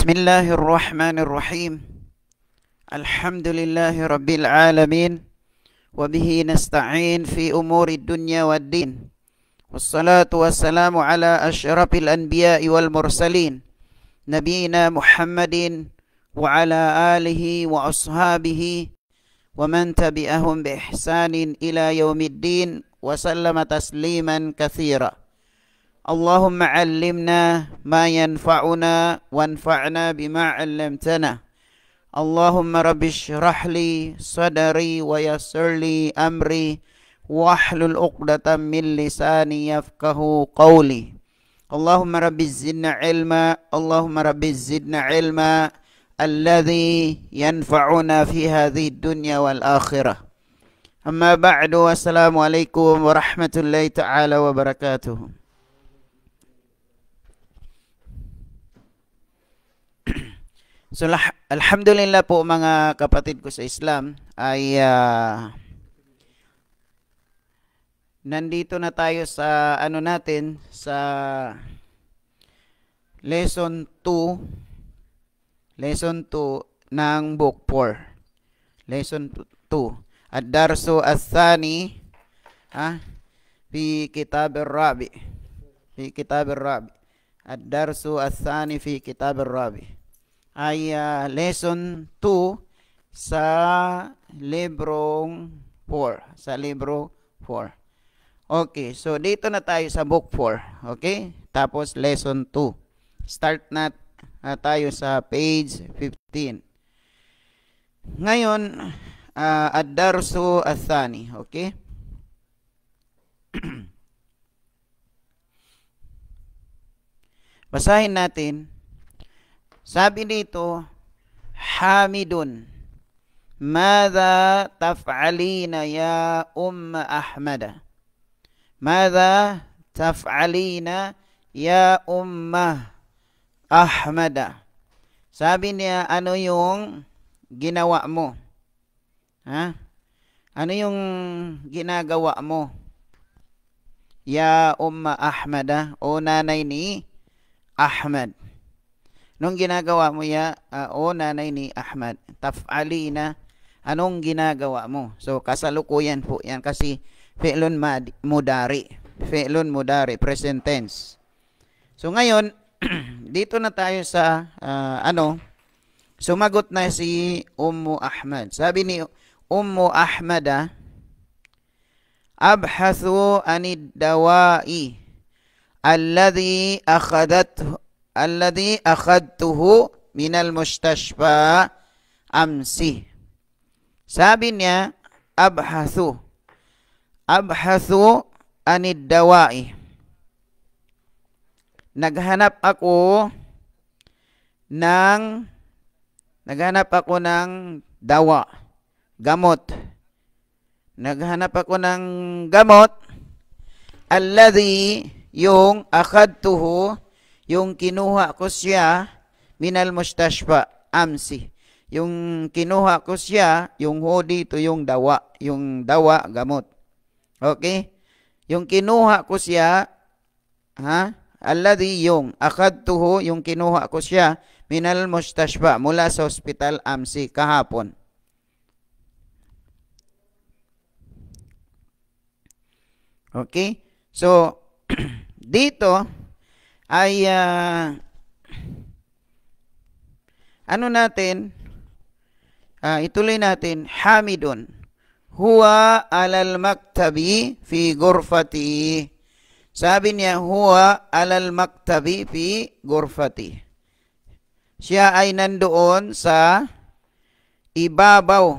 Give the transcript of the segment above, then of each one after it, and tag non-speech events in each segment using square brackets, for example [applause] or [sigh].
بسم الله الرحمن الرحيم الحمد لله رب العالمين وبه نستعين في أمور الدنيا والدين والصلاة والسلام على أشرف الأنبياء والمرسلين نبينا محمد وعلى آله وأصحابه ومن تبعهم بإحسان إلى يوم الدين وسلم تسليما كثيرا اللهم علمنا ما ينفعنا وانفعنا بما علمتنا اللهم رب اشرح لي صدري ويسر لي أمري واحلل عقدة من لساني يفقه قولي اللهم رب زدنا علما اللهم رب زدنا علما الذي ينفعنا في هذه الدنيا والآخرة أما بعد والسلام عليكم ورحمة الله تعالى وبركاته So alhamdulillah po mga kapatid ko sa Islam ay uh, nandito na tayo sa ano natin sa lesson 2 lesson 2 ng book 4 lesson 2 ad-darsu as-sani ha fi kitab ar-rabi fi kitab ar-rabi ad-darsu as-sani fi kitab ar-rabi ay uh, lesson 2 sa librong 4. Sa libro 4. Okay, so dito na tayo sa book 4. Okay? Tapos lesson 2. Start na uh, tayo sa page 15. Ngayon, uh, ah, ad athani. Okay? [clears throat] Basahin natin sabi dito, Hamidun, Mada taf'alina ya Umma Ahmada? Mada taf'alina ya Umma Ahmada? Sabi niya, ano yung ginawa mo? Ha? Ano yung ginagawa mo? Ya Umma Ahmada o nanay ni Ahmad. Nung ginagawa mo ya, uh, o nanay ni Ahmad, taf'alina, anong ginagawa mo? So, kasalukuyan po yan kasi fi'lun mudari. Fi'lun mudari, present tense. So, ngayon, [clears throat] dito na tayo sa, uh, ano, sumagot na si Ummu Ahmad. Sabi ni Ummu Ahmad, ah, Abhathu anid dawa'i alladhi akhadathu Alladhi akhadtuhu minal mustashfa amsi. Sabi niya, abhathu. Abhathu anid dawai. Naghanap ako ng naghanap ako ng dawa, gamot. Naghanap ako ng gamot alladhi yung akhadtuhu yung kinuha ko siya, minal mustashfa amsi. Yung kinuha ko siya, yung ho dito yung dawa. Yung dawa, gamot. Okay? Yung kinuha ko siya, ha? Alladhi yung akadtuhu, yung kinuha ko siya, minal mustashfa, mula sa hospital amsi, kahapon. Okay? So, [clears throat] dito, ay uh, ano natin uh, ituloy natin hamidun huwa alal maktabi fi gurfati sabi niya huwa alal maktabi fi gurfati siya ay nandoon sa ibabaw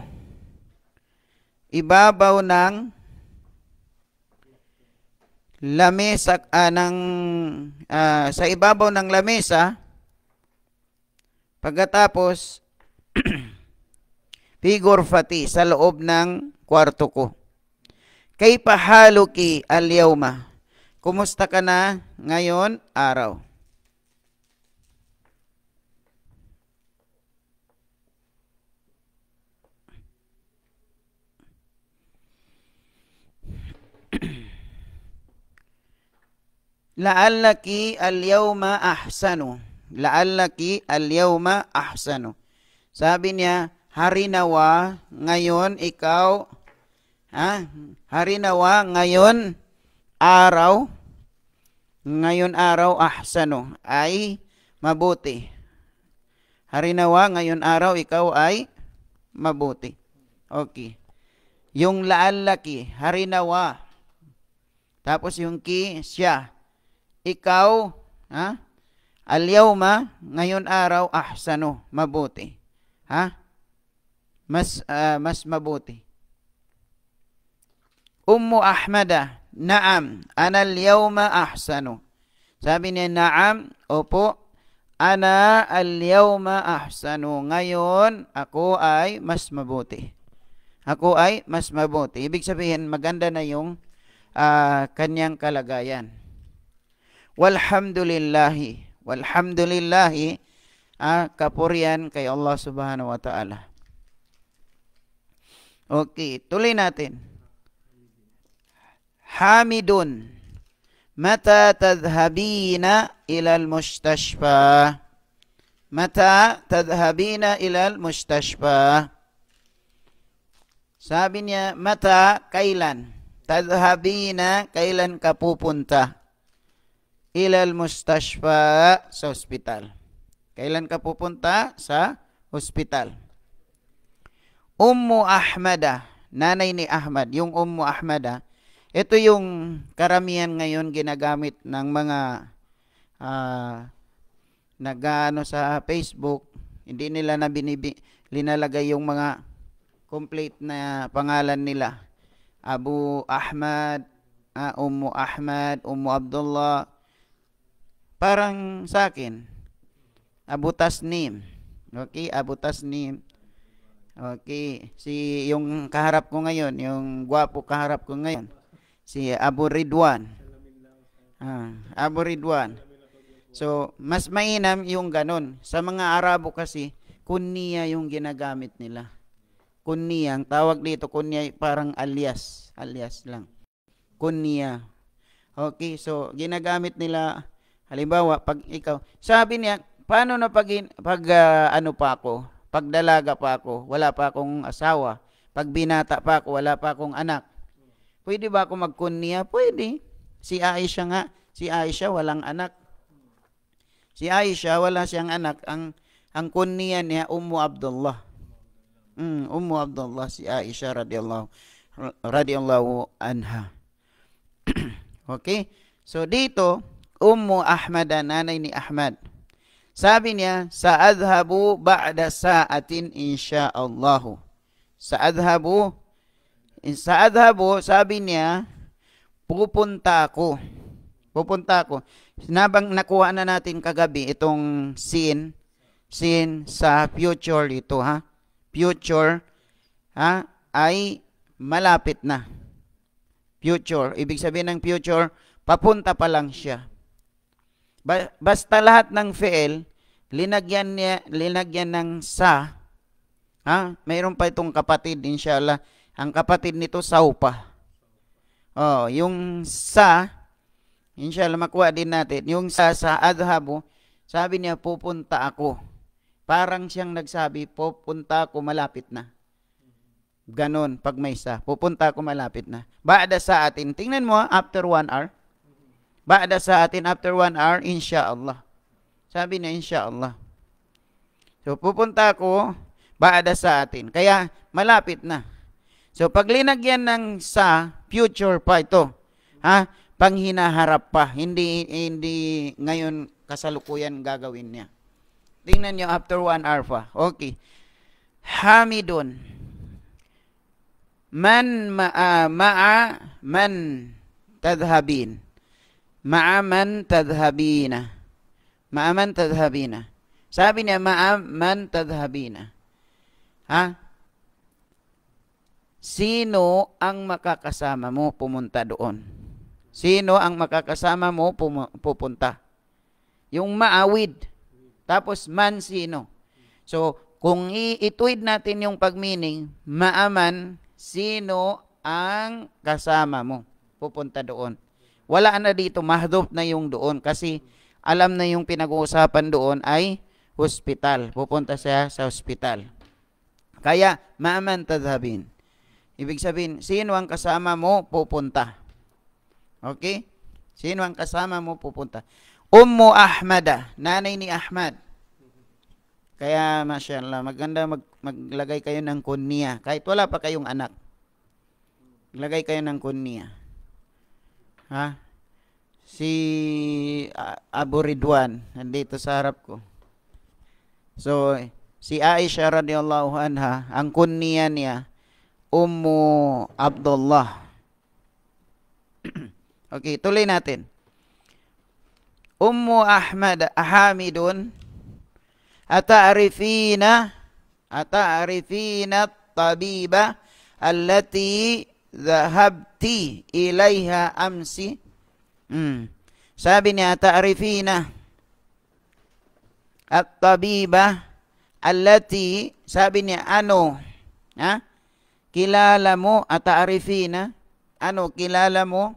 ibabaw ng lamesa uh, ng uh, sa ibabaw ng lamesa pagkatapos [clears throat] figure fati sa loob ng kwarto ko kay pahaluki alyawma kumusta ka na ngayon araw La'allaki al-yawma ahsanu. La'allaki al-yawma ahsanu. Sabi niya, harinawa ngayon ikaw, ha? harinawa ngayon araw, ngayon araw ahsanu ay mabuti. Harinawa ngayon araw ikaw ay mabuti. Okay. Yung la'allaki, harinawa. Tapos yung ki, siya ikaw, ha? Al-yawma, ngayon araw, ahsanu, mabuti. Ha? Mas, uh, mas mabuti. Ummu Ahmada, naam, anal yawma ahsanu. Sabi niya, naam, opo, ana al yawma ahsanu. Ngayon, ako ay mas mabuti. Ako ay mas mabuti. Ibig sabihin, maganda na yung uh, kanyang kalagayan. walhamdulillahi walhamdulillahi ha, kapurian kay Allah Subhanahu wa taala Okey, tuloy natin. Hamidun. Mata tadhhabina ila al-mustashfa? Mata tadhhabina ila al-mustashfa? Sabi niya, mata kailan? Tadhhabina kailan ka pupunta? ilal mustashfa sa hospital. Kailan ka pupunta? Sa ospital. Ummu Ahmada, nanay ni Ahmad, yung Ummu Ahmada, ito yung karamihan ngayon ginagamit ng mga uh, ah, nagano sa Facebook, hindi nila na binibi, linalagay yung mga complete na pangalan nila. Abu Ahmad, uh, Ummu Ahmad, Ummu Abdullah, Parang sa akin, Abu Tasnim. Okay, Abu Tasnim. Okay, si yung kaharap ko ngayon, yung guwapo kaharap ko ngayon, si Abu Ridwan. Ah, Abu Ridwan. So, mas mainam yung ganun. Sa mga Arabo kasi, kunya yung ginagamit nila. Kunya, ang tawag dito, kunya parang alias. Alias lang. Kunya. Okay, so ginagamit nila Halimbawa, pag ikaw, sabi niya, paano na pag, pag uh, ano pa ako, pag dalaga pa ako, wala pa akong asawa, pag binata pa ako, wala pa akong anak. Pwede ba ako magkunya? Pwede. Si Aisha nga, si Aisha walang anak. Si Aisha wala siyang anak. Ang ang kunniya niya Ummu Abdullah. Mm, Ummu Abdullah si Aisha radiyallahu, radiyallahu anha. [clears throat] okay? So dito Ummu Ahmad, ang nanay ni Ahmad. Sabi niya, Saadhabu ba'da sa'atin insya'allahu. Saadhabu, saadhabu, sabi niya, pupunta ako. Pupunta ako. Nabang nakuha na natin kagabi itong scene, scene sa future ito ha. Future ha ay malapit na. Future, ibig sabihin ng future, papunta pa lang siya basta lahat ng fail, linagyan, niya, linagyan ng sa. Ha? Mayroon pa itong kapatid, inshallah. Ang kapatid nito, saupa. Oh, yung sa, inshallah, makuha din natin. Yung sa, sa adhabu, sabi niya, pupunta ako. Parang siyang nagsabi, pupunta ako, malapit na. Ganon, pag may sa, pupunta ako, malapit na. Baada sa atin, tingnan mo, after one hour, Ba'da sa atin after one hour, insha'Allah. Sabi na insha'Allah. So pupunta ako ba'da sa atin. Kaya malapit na. So pag linagyan ng sa future pa ito, ha? Panghinaharap pa. Hindi hindi ngayon kasalukuyan gagawin niya. Tingnan niyo after one hour pa. Okay. Hamidun. Man ma'a ma'a man tadhabin. Ma'aman tadhabina. Ma'aman tadhabina. Sabi niya, ma'aman tadhabina. Ha? Sino ang makakasama mo pumunta doon? Sino ang makakasama mo pupunta? Yung maawid. Tapos man sino. So, kung itweed natin yung pagmeaning, maaman, sino ang kasama mo pupunta doon? Wala na dito, mahdop na yung doon kasi alam na yung pinag-uusapan doon ay hospital. Pupunta siya sa hospital. Kaya, maaman tadhabin. Ibig sabihin, sino ang kasama mo pupunta? Okay? Sino ang kasama mo pupunta? Ummu Ahmada, nanay ni Ahmad. Kaya, mashallah, maganda mag, maglagay kayo ng kunya. Kahit wala pa kayong anak, maglagay kayo ng kunya. Ha? Si Abu Ridwan dito sa harap ko. So si Aisha radhiyallahu anha, ang kunya niya Ummu Abdullah. [clears throat] okay, tuloy natin. Ummu Ahmad Hamidun Ata'rifina Ata'rifina Tabiba Allati Zahabti ilayha amsi. Hmm. Sabi niya, ta'rifina at tabiba allati, sabi niya, ano? Ha? Kilala mo at ta'rifina? Ano kilala mo?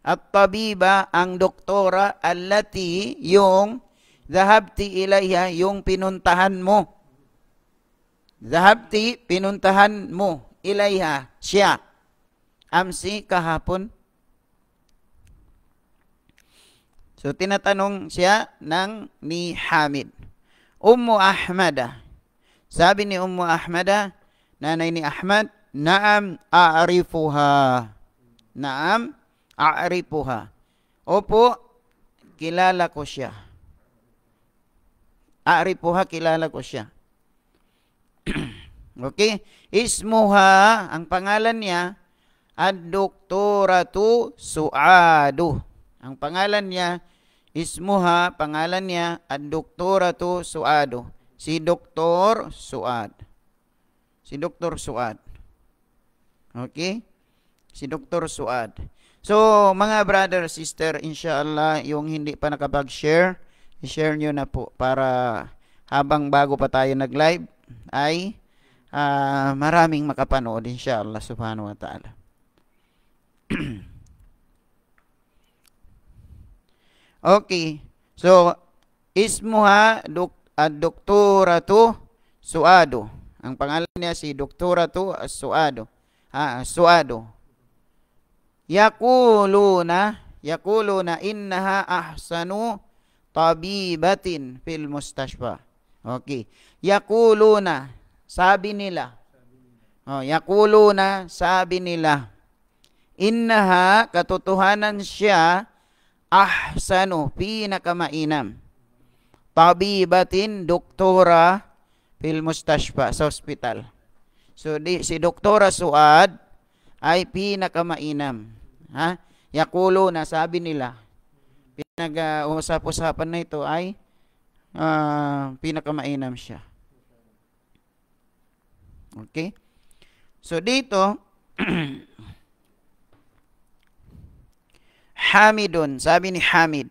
At tabiba, ang doktora, allati, yung zahabti ilayha, yung pinuntahan mo. Zahabti, pinuntahan mo. Ilayha, siya. Amsi kahapon. So tinatanong siya ng ni Hamid. Ummu Ahmada. Sabi ni Ummu Ahmada, nanay ni Ahmad, Naam a'rifuha. Naam a'rifuha. Opo, kilala ko siya. A'rifuha, kilala ko siya. [clears throat] okay? Ismuha, ang pangalan niya, at Doktoratu Suadu. Ang pangalan niya, ismuha, pangalan niya, at Doktoratu Suadu. Si Doktor Suad. Si Doktor Suad. Okay? Si Doktor Suad. So, mga brother, sister, inshallah, yung hindi pa nakapag-share, i-share nyo na po para habang bago pa tayo nag-live ay uh, maraming makapanood, inshallah, subhanahu wa ta'ala. [clears throat] okay. So, ismuha dok, uh, ah, Doktora Suado. Ang pangalan niya si Doktora to ah, Suado. Ha, ah, Suado. Yakuluna, yakuluna innaha ahsanu tabibatin fil mustashfa. Okay. Yakuluna, sabi nila. Oh, yakuluna, sabi nila. Innaha, katotohanan siya, ahsanu, pinakamainam. Tabibatin, doktora, fil mustashfa, sa hospital. So, di, si Doktora Suad ay pinakamainam. Ha? Yakulo na sabi nila, pinag-usap-usapan na ito ay uh, pinakamainam siya. Okay? So, dito, [clears throat] Hamidun. Sabi ni Hamid.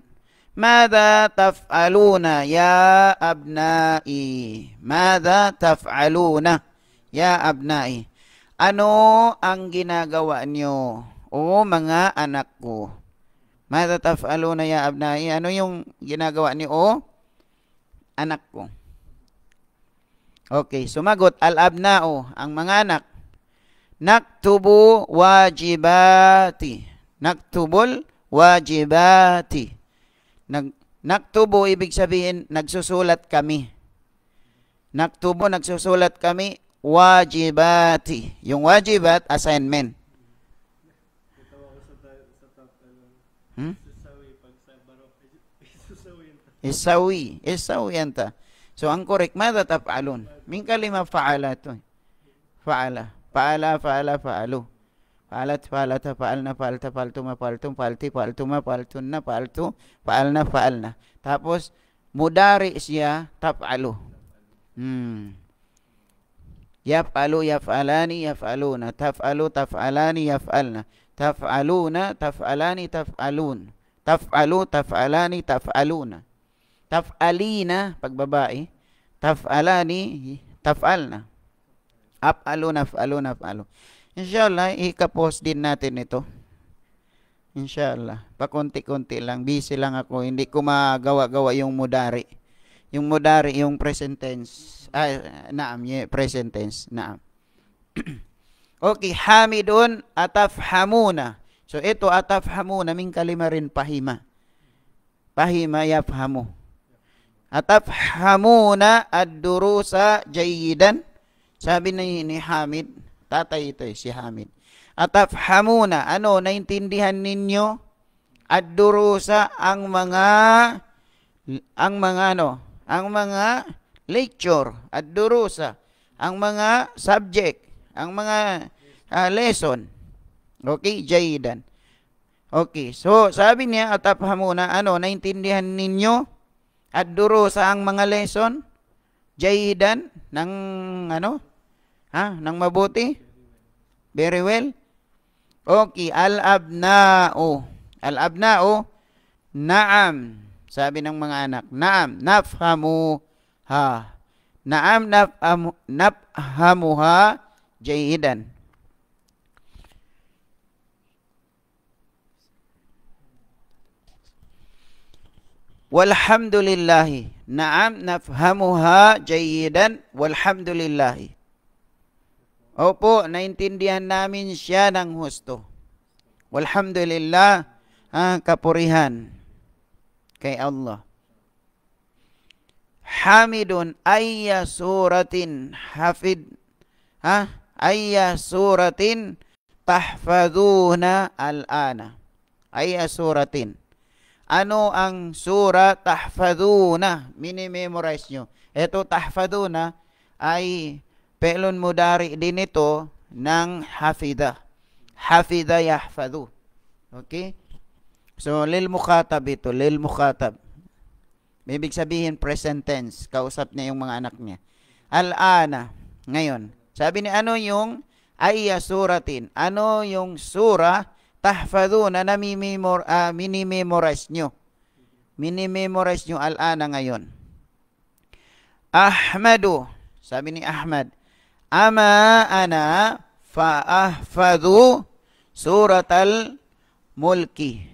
Mada taf'aluna ya abnai? Mada taf'aluna ya abnai? Ano ang ginagawa niyo o mga anak ko? Mada taf'aluna ya abnai? Ano yung ginagawa niyo o anak ko? Okay, sumagot al-abnao, ang mga anak. Naktubu wajibati. Naktubul wajibati wajibati. Nag, naktubo, ibig sabihin, nagsusulat kami. Naktubo, nagsusulat kami, wajibati. Yung wajibat, assignment. Hmm? Isawi. Isawi anta. So, ang correct, mada taf'alun? Min kalima fa'ala to. Eh. Fa'ala. Fa'ala, fa'ala, fa'alo. فعلت فعلت فعلنا فعلت فعلتم فعلتم فعلti فعلتم فعلتن فعلtu فعلنا فعلنا tapos mudari siya taf'alu hmm yaf'alu yaf'alani yaf'aluna taf'alu taf'alani yaf'alna taf'aluna taf'alani taf'alun taf'alu taf'alani taf'aluna taf'alina pag babae taf'alani taf'alna af'alu naf'alu naf'alu Inshallah, i din natin ito. Inshallah. Pakunti-kunti lang. Busy lang ako. Hindi ko magawa-gawa yung mudari. Yung mudari, yung present tense. Ah, naam. Yeah, present tense. Naam. [clears throat] okay. Hamidun atafhamuna. So, ito atafhamuna. Ming kalima rin pahima. Pahima yafhamu. Atafhamuna ad-durusa jayidan. Sabi ni, ni Hamid Tatay ito eh, si Hamid. At afhamuna, ano, naintindihan ninyo? At durusa ang mga, ang mga ano, ang mga lecture, at durusa, ang mga subject, ang mga uh, lesson. Okay, Jaidan. Okay, so sabi niya, at afhamuna, ano, naintindihan ninyo? At durusa ang mga lesson? Jaidan, ng ano, Ha? Nang mabuti? Very well? Okay, al-abna'u. Oh. Al-abna'u, oh. na'am. Sabi ng mga anak, na'am, nafhamu ha. Na'am nafhamu, nafhamu ha, jayidan. Walhamdulillahi. Na'am nafhamuha jayidan. Walhamdulillahi. Opo, naintindihan namin siya ng husto. Walhamdulillah, ah, kapurihan kay Allah. Hamidun ayya suratin hafid. Ha? Ayya suratin tahfaduna al-ana. Ayya suratin. Ano ang sura tahfaduna? Minimemorize nyo. Ito tahfaduna ay Pelon mudari din ito ng hafidha. Hafidha yahfadhu. Okay? So, lil mukatab ito. Lil mukatab. Ibig sabihin, present tense. Kausap niya yung mga anak niya. Al-ana. Ngayon. Sabi ni ano yung ayya suratin. Ano yung sura tahfadhu na namimemor, uh, ah, minimemorize nyo. Minimemorize nyo al-ana ngayon. Ahmadu. Sabi ni Ahmad. Ama ana faahfadhu suratal mulki.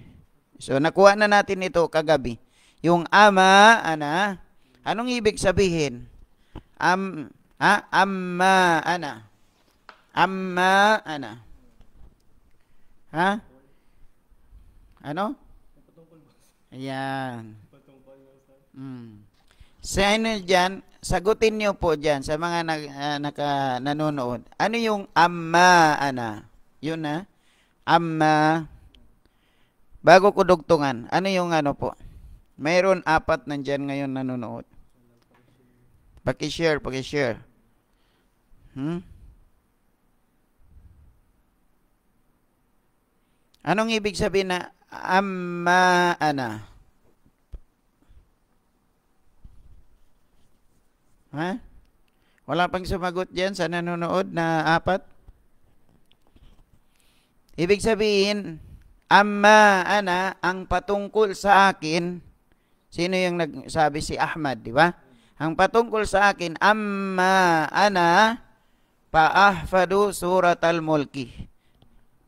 So nakuha na natin ito kagabi. Yung ama ana, anong ibig sabihin? Am ha? amma ana. Amma ana. Ha? Ano? Ayan. Mm. Sa ano dyan, sagutin niyo po diyan sa mga nag, uh, naka, nanonood. Ano yung amma ana? Yun na. Ah. Amma bago ko dugtungan. Ano yung ano po? Mayroon apat nandiyan ngayon nanonood. Paki-share, paki-share. Hmm? Anong ibig sabihin na amma ana? Ha? Wala pang sumagot diyan sa nanonood na apat? Ibig sabihin, amma ana, ang patungkol sa akin, sino yung nagsabi si Ahmad, di ba? Ang patungkol sa akin, amma ana, paahfadu surat al-mulki.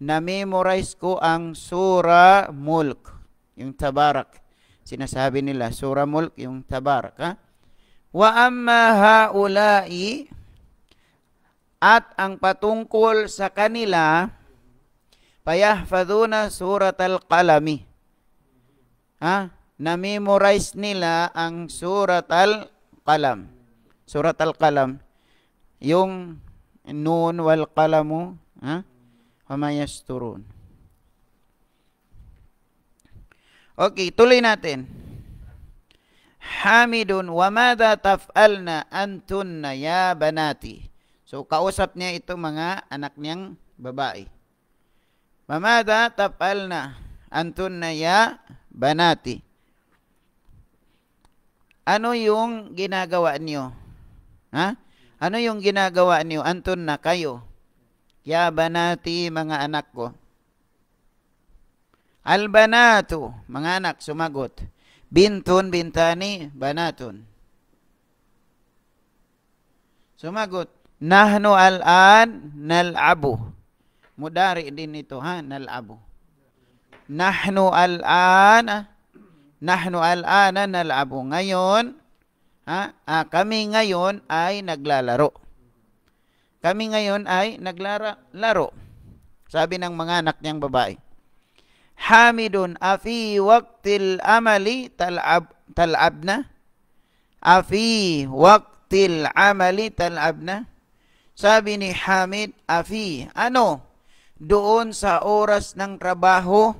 Na-memorize ko ang sura mulk, yung tabarak. Sinasabi nila, sura mulk, yung tabarak, ha? Wa amma haula'i at ang patungkol sa kanila payahfaduna surat al-qalami. Ha? Na-memorize nila ang surat al-qalam. Surat al-qalam. Yung nun wal qalamu. Ha? Wama yasturun. Okay, tuloy natin. Hamidun wa madha taf'alna antunna ya banati. So kausap niya ito mga anak niyang babae. madha taf'alna antunna ya banati. Ano yung ginagawa niyo? Ha? Ano yung ginagawa niyo? antunna kayo. Ya banati mga anak ko. Albanatu, mga anak, sumagot. Bintun, bintani, banatun. Sumagot, Nahnu al-an nal'abu. Mudari din ito ha, nal'abu. Nahnu al-an, nahnu al-ana nal'abu. Ngayon, ha, ah, kami ngayon ay naglalaro. Kami ngayon ay naglalaro. Sabi ng mga anak niyang babae hamidun afi waqtil amali tal'ab tal'abna afi waqtil amali tal'abna sabi ni Hamid afi ano doon sa oras ng trabaho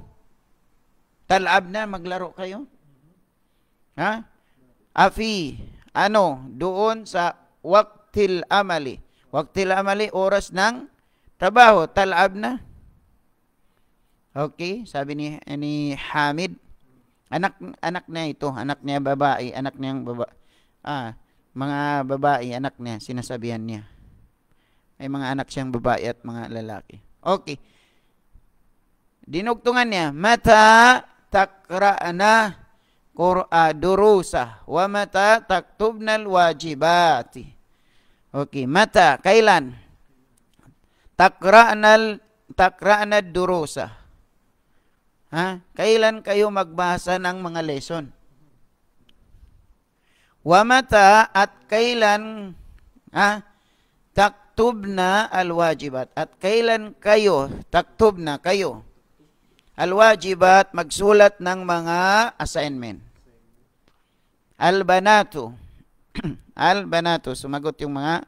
tal'abna maglaro kayo ha afi ano doon sa waqtil amali waqtil amali oras ng trabaho tal'abna Okay, sabi ni ni Hamid, anak anak niya ito, anak niya babae, anak niyang baba ah, mga babae, anak niya sinasabihan niya. May mga anak siyang babae at mga lalaki. Okay. Dinugtungan niya, mata takra'na Qur'a durusa wa mata taktubnal wajibati. Okay, mata kailan? Takra'nal takra'na durusa Ha? Kailan kayo magbasa ng mga lesson? Wamata at kailan ha, taktub na alwajibat. At kailan kayo, taktub na kayo, alwajibat, magsulat ng mga assignment. Albanato. [clears throat] Albanato, sumagot yung mga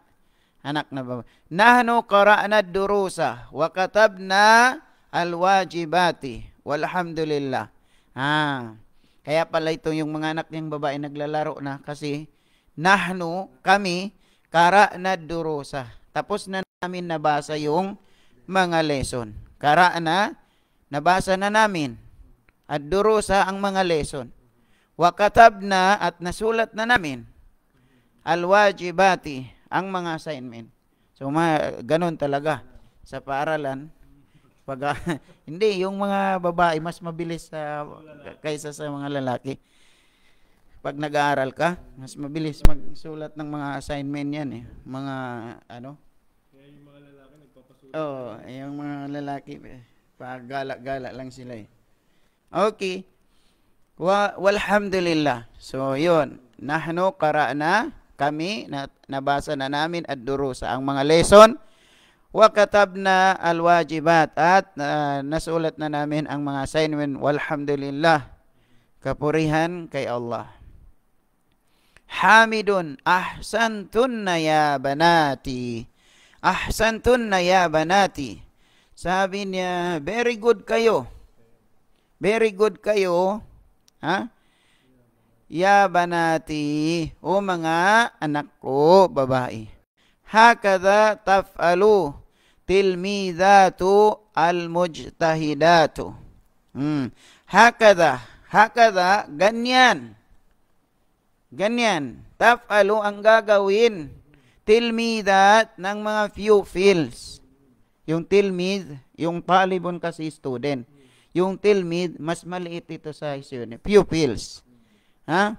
anak na baba. Nahnu qara'na durusa wa katabna alwajibati Walhamdulillah. Ah, kaya pala ito yung mga anak niyang babae naglalaro na kasi nahnu, kami, kara na durusa. Tapos na namin nabasa yung mga lesson. Kara na, nabasa na namin. At durusa ang mga lesson. Wakatab na at nasulat na namin. Alwajibati, ang mga assignment. So, ma, ganun talaga sa paaralan pag, ah, [laughs] hindi, yung mga babae mas mabilis sa uh, kaysa sa mga lalaki. Pag nag-aaral ka, mas mabilis magsulat ng mga assignment yan eh. Mga ano? Kaya yung mga lalaki nagpapasulat. Oo, oh, eh, yung mga lalaki, pag galak galak lang sila eh. Okay. Wa walhamdulillah. So, yun. Nahnu qara'na kami na, nabasa na namin at durusa ang mga lesson Wa katabna al-wajibat at uh, nasulat na namin ang mga assignment. Walhamdulillah. Kapurihan kay Allah. Hamidun ahsantunna ya banati. Ahsantunna ya banati. Sabi niya, very good kayo. Very good kayo. Ha? Ya banati, o mga anak ko, babae. Hakadha taf'alu tilmidatu al-mujtahidatu. Hmm. Hakadha. Hakadha, ganyan. Ganyan. Taf'alu ang gagawin. Tilmidat ng mga few fields. Yung tilmid, yung talibon kasi student. Yung tilmid, mas maliit ito sa pupils. Ha?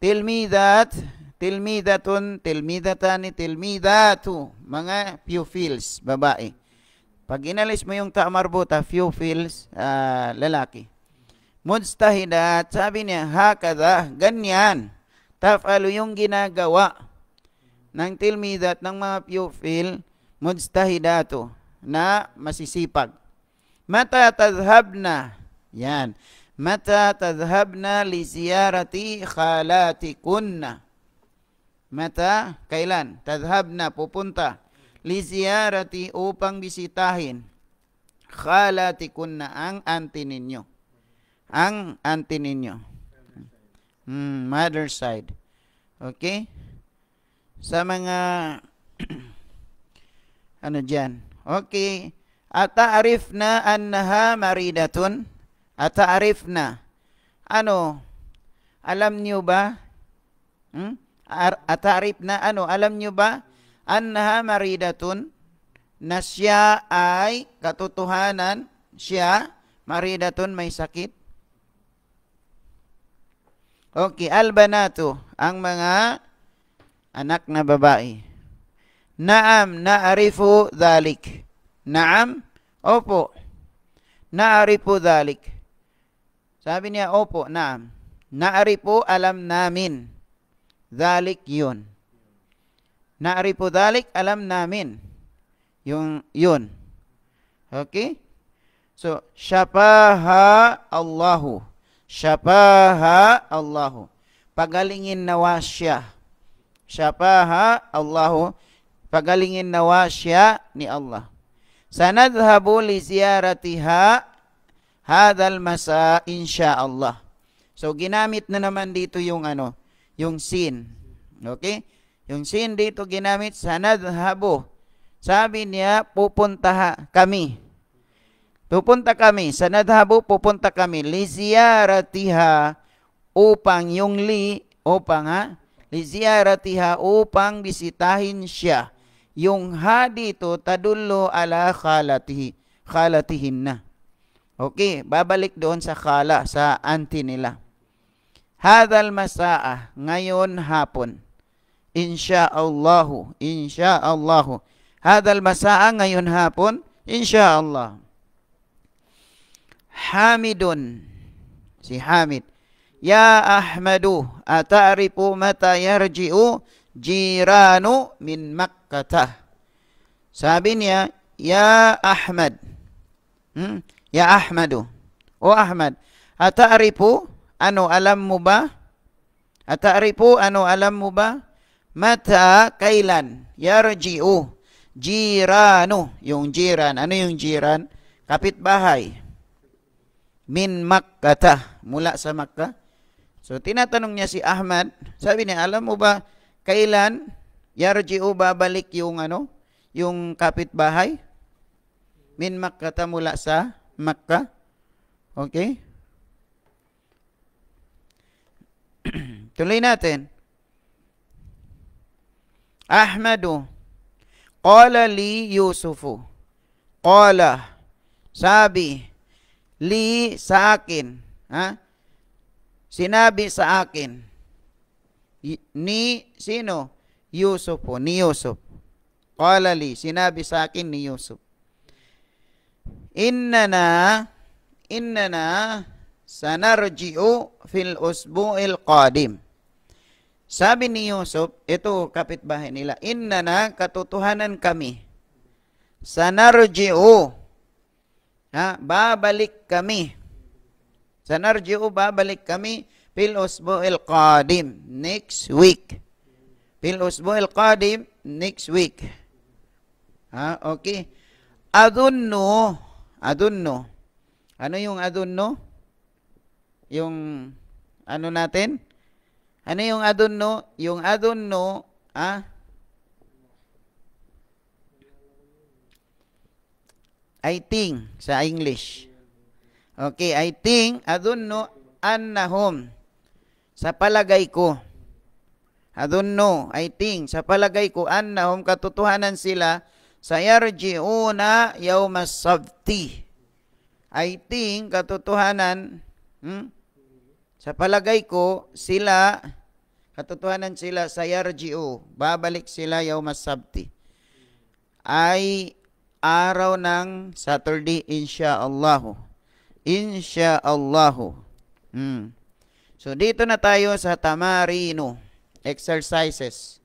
Tilmidat, Tilmidatun, tilmidatani, tilmidatu. Mga feels, babae. Pag inalis mo yung ta'marbuta, pupils, uh, lalaki. Mudstahidat, sabi niya, hakada, ganyan. Tafalo yung ginagawa ng tilmidat ng mga pupil, mudstahidato, na masisipag. Mata tadhabna, yan. Mata tadhabna li ziyarati khalatikun Mata, kailan? Tadhabna, pupunta. Liziyarati upang bisitahin. Khalatikunna ang anti ninyo. Ang anti ninyo. Hmm, mother side. Okay? Sa mga [clears throat] ano dyan? Okay. Ata'arif na annaha maridatun? Ata'arif na. Ano? Alam niyo ba? Hmm? atarip na ano, alam nyo ba? Anha maridatun na siya ay katotohanan, siya maridatun may sakit. Okay, albanato, ang mga anak na babae. Naam, naarifu dhalik. Naam, opo. Naarifu dhalik. Sabi niya, opo, naam. Naarifu, alam namin. Dalik yun. Naari po dalik, alam namin. Yung yun. Okay? So, syapaha Allahu. Syapaha Allahu. Pagalingin nawa siya. Syapaha Allahu. Pagalingin nawa siya ni Allah. Sanadhabu li ziyaratiha hadal masa Allah. So ginamit na naman dito yung ano, yung sin. Okay? Yung sin dito ginamit sa nadhabo. Sabi niya, pupunta kami. Pupunta kami. Sa nadhabo, pupunta kami. Liziyaratiha upang yung li, upang ha? Liziyaratiha upang bisitahin siya. Yung ha dito, tadullo ala khalatihi. Khalatihin na. Okay, babalik doon sa khala, sa auntie nila. hadal masaa ngayon hapon insyaallah insyaallah hadal masaa ngayon hapon insyaallah hamidun si hamid ya ahmadu atarifu mata yarji'u jiranu min makkah sabi niya ya ahmad hmm? ya ahmadu oh ahmad atarifu Ano, alam mo ba? At po, ano, alam mo ba? Mata, kailan? Yarji'u. Jirano. Yung jiran. Ano yung jiran? Kapitbahay. Min Makkata. Mula sa Makkah. So, tinatanong niya si Ahmad. Sabi niya, alam mo ba, kailan yarji'u babalik yung ano? Yung kapitbahay? Min Makkata mula sa Makkah. Okay? [clears throat] Tuloy natin. Ahmadu. Qala li Yusufu. Qala. Sabi. Li sa akin. Ha? Sinabi sa akin. Ni sino? Yusufu. Ni Yusuf. Qala li. Sinabi sa akin ni Yusuf. Inna na. Inna na. Sanarji'u fil usbu'il qadim. Sabi ni Yusuf, ito kapitbahay nila, inna na katotohanan kami. Sanarji'u. Ha, babalik kami. Sanarji'u babalik kami fil usbu'il qadim next week. Fil usbu'il qadim next week. Ha, okay. Adunno, adunno. Ano yung adunno? yung ano natin? Ano yung adonno? Yung adonno, ah, I think sa English. Okay, I think adonno annahum. Sa palagay ko. Adonno, I think sa palagay ko annahum katotohanan sila sa yarjiuna yawmas sabti. I think katotohanan hmm, sa palagay ko, sila, katotohanan sila sa yarjiu, babalik sila yawmas sabti. Ay araw ng Saturday, insyaallah. Insyaallah. Hmm. So dito na tayo sa tamarino exercises.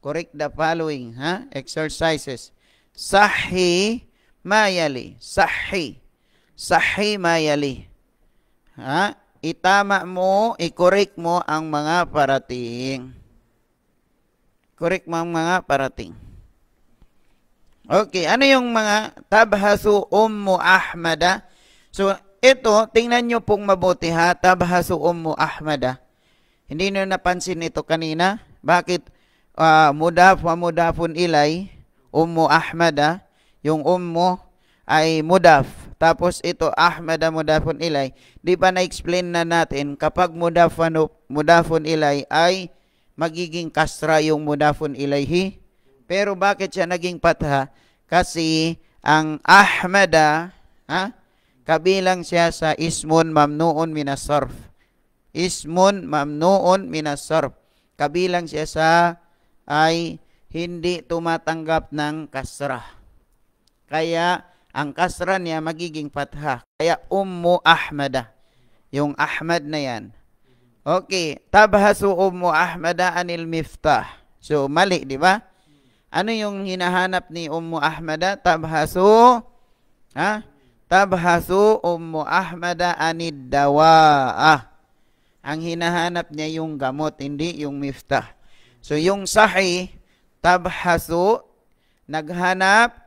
Correct the following, ha? Exercises. Sahi mayali. Sahi. Sahi mayali. Ha? itama mo, i-correct mo ang mga parating. Correct mo ang mga parating. Okay, ano yung mga tabhasu ummu ahmada? So, ito, tingnan nyo pong mabuti ha, tabhasu ummu ahmada. Hindi nyo napansin ito kanina? Bakit uh, mudaf wa mudafun ilay, ummu ahmada, yung ummu ay mudaf. Tapos ito, ahmada mudafun ilay. Di ba na-explain na natin, kapag mudafun, mudafun ilay ay magiging kasra yung mudafun ilayhi? Pero bakit siya naging patha? Kasi ang ahmada, ah, ha? kabilang siya sa ismun mamnuon minasarf. Ismun mamnuon minasarf. Kabilang siya sa ay hindi tumatanggap ng kasra. Kaya ang kasra niya magiging patha. Kaya Ummu Ahmada. Yung Ahmad na yan. Okay. Tabhasu Ummu Ahmada anil miftah. So, mali, di ba? Ano yung hinahanap ni Ummu Ahmada? Tabhasu. Ha? Tabhasu Ummu Ahmada anid dawaah. Ang hinahanap niya yung gamot, hindi yung miftah. So, yung sahi, tabhasu, naghanap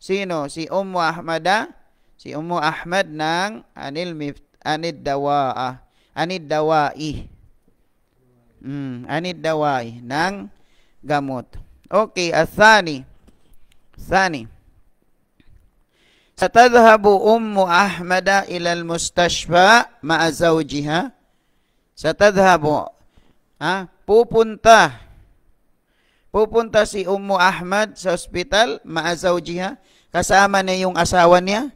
Sino? Si Ummu Ahmada, ah? si Ummu Ahmad ng Anil Mift, Anid Dawa'a, Anid Dawa'i. Mm, Anid Dawa'i ng gamot. Okay, asani. Sani. ستذهب أم أحمد إلى المستشفى ma'a zawjiha. ستذهب ha? Ah, pupunta pupunta si Ummu Ahmad sa hospital maazawjiha kasama na yung asawa niya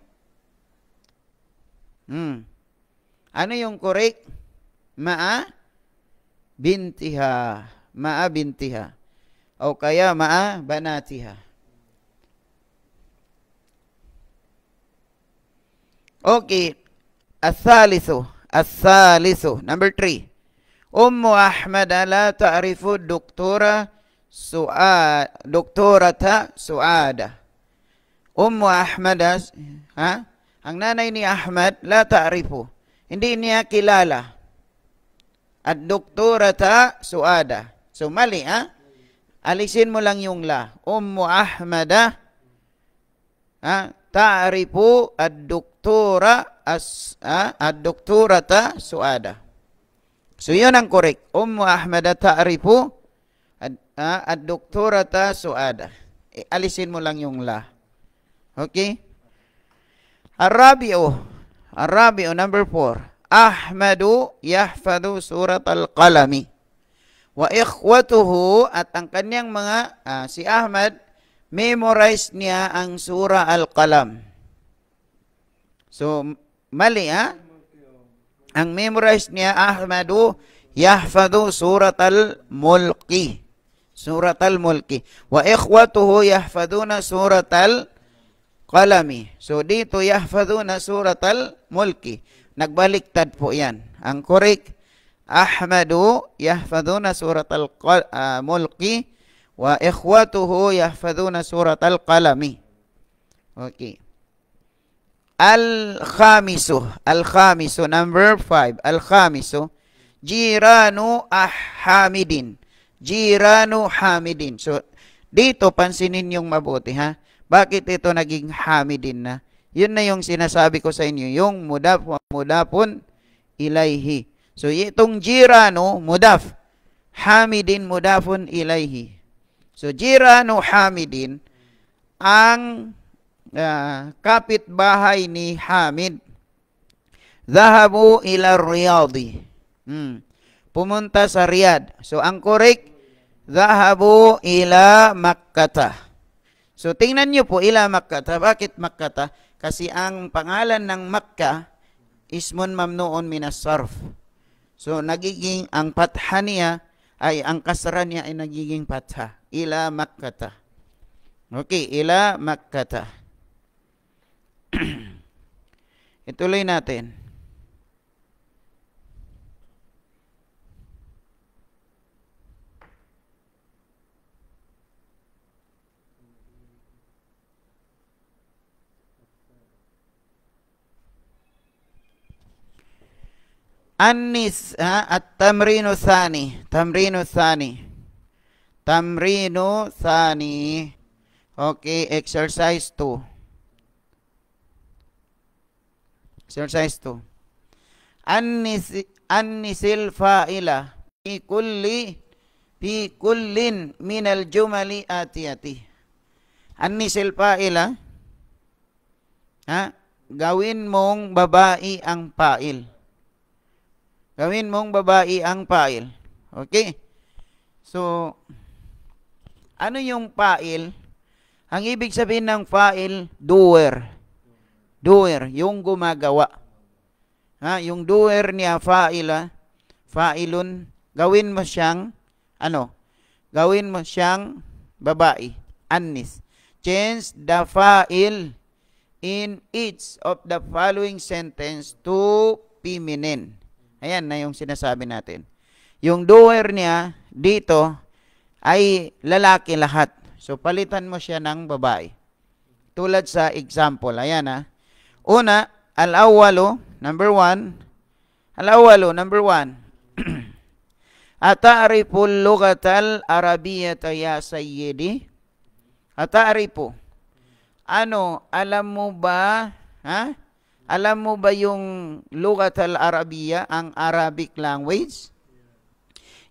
hmm. ano yung correct maa bintiha maa bintiha o kaya maa banatiha Okay. Al-Thalithu. Al-Thalithu. Number three. Ummu Ahmad ala ta'rifu doktora Suad doktorata Suada. Ummu Ahmad ha? Ang nanay ni Ahmad la ta'rifu. Hindi niya kilala. At doktorata Suada. So mali ha? Alisin mo lang yung la. Ummu Ahmad ha? Ta'rifu at doktora as ha? at doktorata Suada. So yun ang correct. Ummu Ahmad ta'rifu ta Ah, at doktorata suada. E, alisin mo lang yung la. Okay? Arabio. Arabio, number four. Ahmadu yahfadu surat al-qalami. Wa ikhwatuhu at ang kanyang mga, ah, si Ahmad, memorize niya ang sura al-qalam. So, mali ha? Ang memorize niya, Ahmadu yahfadu surat al-mulki. سورة الملك وإخوته يحفظون سورة القلم So dito يحفظون سورة الملك Nagbaliktad po yan Ang correct Ahmadu yahfaduna surat al-mulki wa ikhwatuhu yahfaduna surat al-qalami. Okay. Al-khamisu, al-khamisu number 5, al-khamisu jiranu ahhamidin. Jiranu Hamidin. So, dito pansinin yung mabuti ha. Bakit ito naging Hamidin na? Yun na yung sinasabi ko sa inyo, yung mudaf wa mudafun ilayhi. So, itong jiranu, mudaf. Hamidin mudafun ilayhi. So, jiranu Hamidin, ang uh, kapitbahay ni Hamid. Zahabu ila riyadi. Hmm. Pumunta sa Riyadh. So, ang correct Zahabu ila Makkata. So tingnan nyo po, ila Makkata. Bakit Makkata? Kasi ang pangalan ng Makkah ismun mamnoon minas sarf. So nagiging ang patha niya ay ang kasara niya ay nagiging patha. Ila Makkata. Okay, ila Makkata. [clears throat] Ituloy natin. Anis, ha? At tamrino thani. Tamrino thani. Tamrino thani. Okay, exercise 2. Exercise 2. Anis, anisil fa'ila. Fi kulli, fi kullin min al jumali atiyati. Anisil fa'ila. Ha? Gawin mong babae ang fa'il. Gawin mong babae ang pail. Okay? So, ano yung pail? Ang ibig sabihin ng pail, doer. Doer, yung gumagawa. Ha? Yung doer niya, fail, ha? Failun. Gawin mo siyang, ano? Gawin mo siyang babae. Anis. Change the fail in each of the following sentence to feminine. Ayan na yung sinasabi natin. Yung doer niya dito ay lalaki lahat. So, palitan mo siya ng babae. Tulad sa example. Ayan ha. Ah. Una, al-awwalo, number one. Al-awwalo, number one. [clears throat] Ata'rifu lugatal arabiyata ya sayyidi? Ata'rifu. Ano, alam mo ba, ha? Alam mo ba yung Lugat al-Arabiya, ang Arabic language?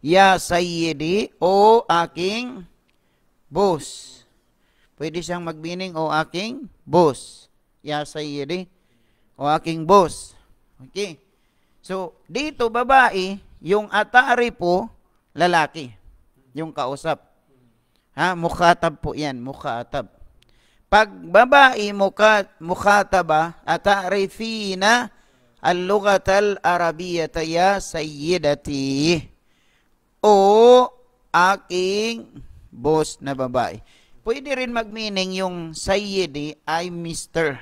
Ya Sayyidi o aking boss. Pwede siyang magbining o aking boss. Ya Sayyidi o aking boss. Okay. So, dito babae, yung atari po, lalaki. Yung kausap. Ha? Mukhatab po yan. Mukhatab pag babae pagbabae mukat mukataba atarifina al-lughat al-arabiyata ya sayyidati o aking boss na babae. Pwede rin mag-meaning yung sayyidi ay mister.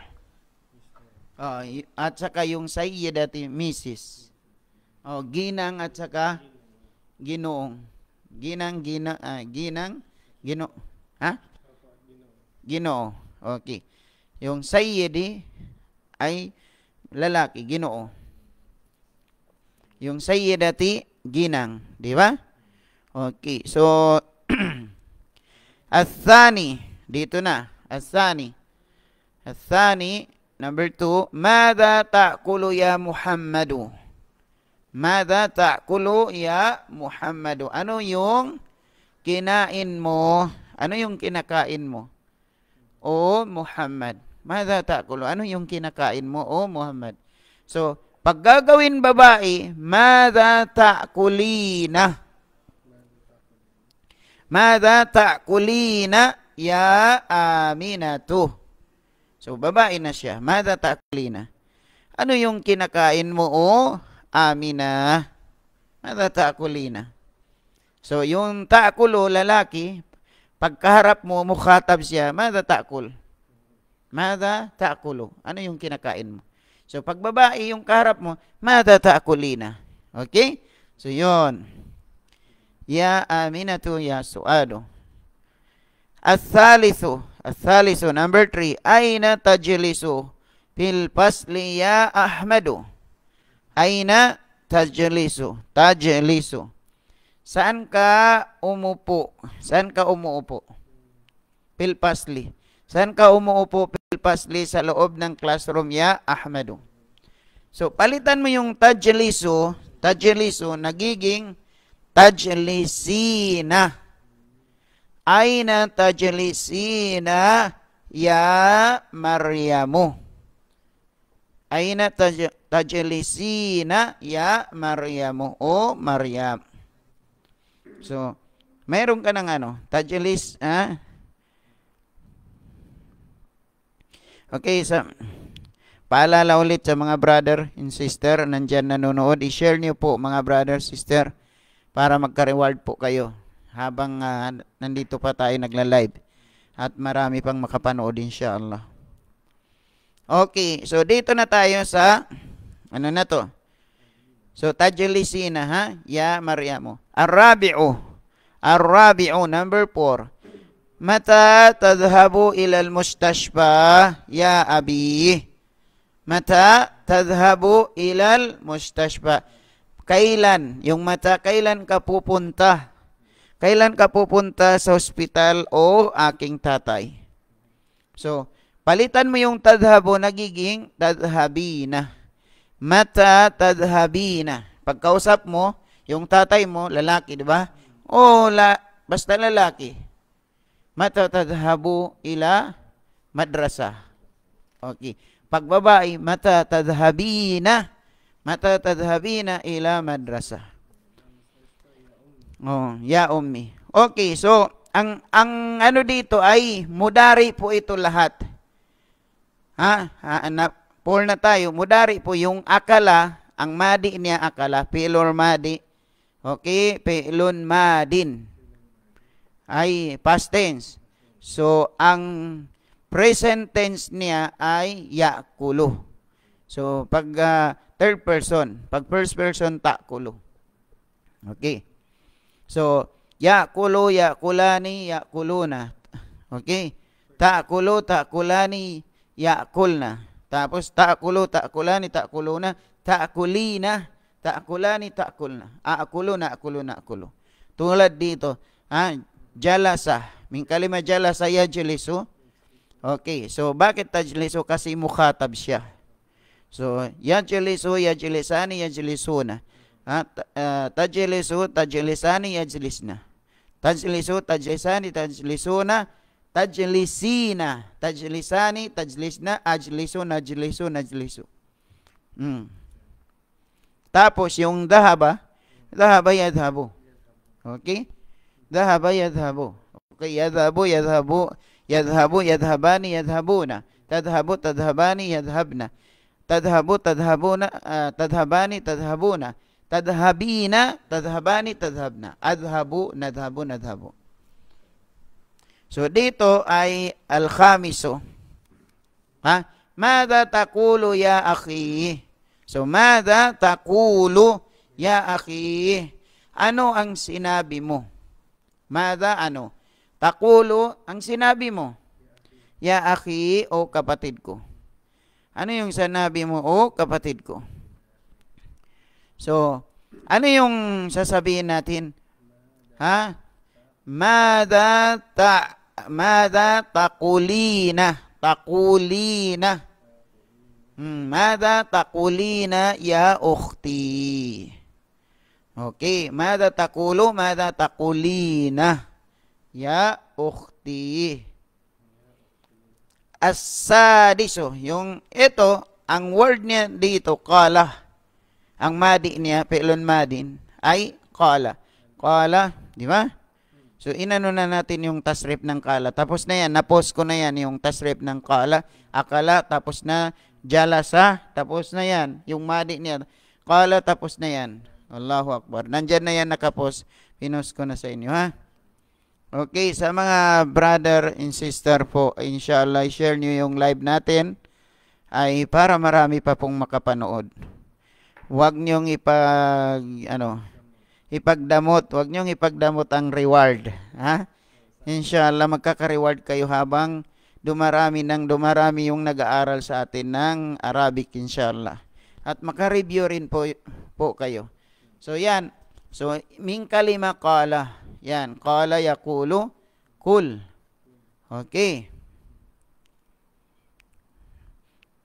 Uh, at saka yung sayyidati misis. O, ginang at saka ginoong. Ginang, gina, uh, ginang, gino, ha? Ginoo. Okay. Yung sayyidi ay lalaki, Ginoo. Yung sayyidati, ginang. Di ba? Okay. So, [clears throat] Athani. Dito na. Athani. Athani, number two. Mada ta'kulu ya Muhammadu? Mada ta'kulu ya Muhammadu? Ano yung kinain mo? Ano yung kinakain mo? O Muhammad, Mada ta'kulo? Ano yung kinakain mo, O Muhammad? So, pag gagawin babae, Mada ta'kulina? Mada ta'kulina ya aminatu? So, babae na siya. Mada ta'kulina? Ano yung kinakain mo, O Amina? Mada ta'kulina? So, yung ta'kulo, lalaki, Pagkaharap mo, mukhatab siya, mada ta'kul? Mada ta'kulo? Ano yung kinakain mo? So, pag babae yung kaharap mo, mada ta'kulina? Okay? So, yun. Ya aminatu ya suado. At-thalithu, at-thalithu, number three, aina tajlisu fil pasli ya Ahmadu. Aina tajlisu, tajlisu. Saan ka umupo? Saan ka umuupo? Pilpasli. Saan ka umuupo pilpasli sa loob ng classroom ya Ahmadu? So, palitan mo yung tajliso, tajliso, nagiging tajlisina. Aina tajlisina ya Maryamu. Aina tajlisina ya Maryamu o Maryam. So, meron ka ng ano, touch list, ha? Okay, sa so, paalala ulit sa mga brother and sister nandyan nanonood. I-share niyo po mga brother, sister para magka-reward po kayo habang uh, nandito pa tayo nagla-live at marami pang makapanood insya Okay, so dito na tayo sa ano na to? So tajlisina ha ya Maryamu. Ar-rabi'u. Ar-rabi'u number 4. Mata tadhhabu ila al-mustashfa ya abi? Mata tadhhabu ila al-mustashfa. Kailan yung mata kailan ka pupunta? Kailan ka pupunta sa ospital o aking tatay? So, palitan mo yung tadhabo nagiging tadhabina. na. Mata tadhabina. Pagkausap mo, yung tatay mo, lalaki, di ba? O, la, basta lalaki. Mata tadhabu ila madrasa. Okay. Pag babae, mata tadhabina. Mata tadhabina ila madrasa. Oh, ya ummi. Okay, so ang ang ano dito ay mudari po ito lahat. Ha? Hanap Paul na tayo, mudari po yung akala, ang madi niya akala, pilor madi. Okay, pilon madin. Ay past tense. So, ang present tense niya ay yakulo. So, pag uh, third person, pag first person, takulo. Okay. So, yakulo, yakulani, yakuluna. Okay. Takulo, takulani, yakulna. Tak apa, ta'kulu ta'kulani ta'kuluna ta'kulina ta'kulani ta'kulna. A'kulu ah, na'kulu na'kulu. Tulad dito. Ha? Jalasah. Min kalima jalasah ya jelisu. Okay, so bakit tajlisu? Kasi mukhatab siya. So, ya jelisu, ya jelisani, ya jelisuna. Ha? Eh, tajlisu, tajlisani, ya jelisna. Tajlisu, tajlisani, tajlisuna. Tajlisu, tajlisani, tajlisuna. tajlisina, tajlisani, tajlisna, ajlisu, najlisu, najlisu. hmm. Tapos yung dahaba, dahaba yadhabu. Okay? Dahaba yadhabu. Okay, yadhabu, yadhabu, yadhabu, yadhabani, yadhabuna. Tadhabu, tadhabani, yadhabna. Tadhabu, tadhabuna, uh, tadhabani, tadhabuna. Tadhabina, tadhabani, tadhabna. Adhabu, nadhabu. nadhabu. So dito ay al-khamiso. Ha? Mada takulu ya akhi? So mada takulu ya akhi? Ano ang sinabi mo? Mada ano? Takulu ang sinabi mo. Ya akhi o kapatid ko. Ano yung sinabi mo o kapatid ko? So, ano yung sasabihin natin? Ha? Mada ta Mada taqulina Taqulina hmm, Mada taqulina ya ukhti Okey, mada taqulu, mada taqulina Ya ukhti As-sadiso Yung ito, ang word niya dito, kala Ang madi niya, pilon madin Ay, kala Kala, di ba? Kala So, inano na natin yung task rep ng kala. Tapos na yan, na-post ko na yan yung task rep ng kala. Akala, tapos na jala sa, tapos na yan. Yung madi niya, kala, tapos na yan. Allahu Akbar. Nandiyan na yan nakapos. Pinost ko na sa inyo, ha? Okay, sa mga brother and sister po, inshallah, share niyo yung live natin ay para marami pa pong makapanood. Huwag nyong ipag, ano, ipagdamot. Huwag niyong ipagdamot ang reward. Ha? Inshallah, magkaka-reward kayo habang dumarami ng dumarami yung nag-aaral sa atin ng Arabic, inshallah. At makareview rin po, po kayo. So, yan. So, min kalima kala. Yan. Kala yakulu kul. Okay.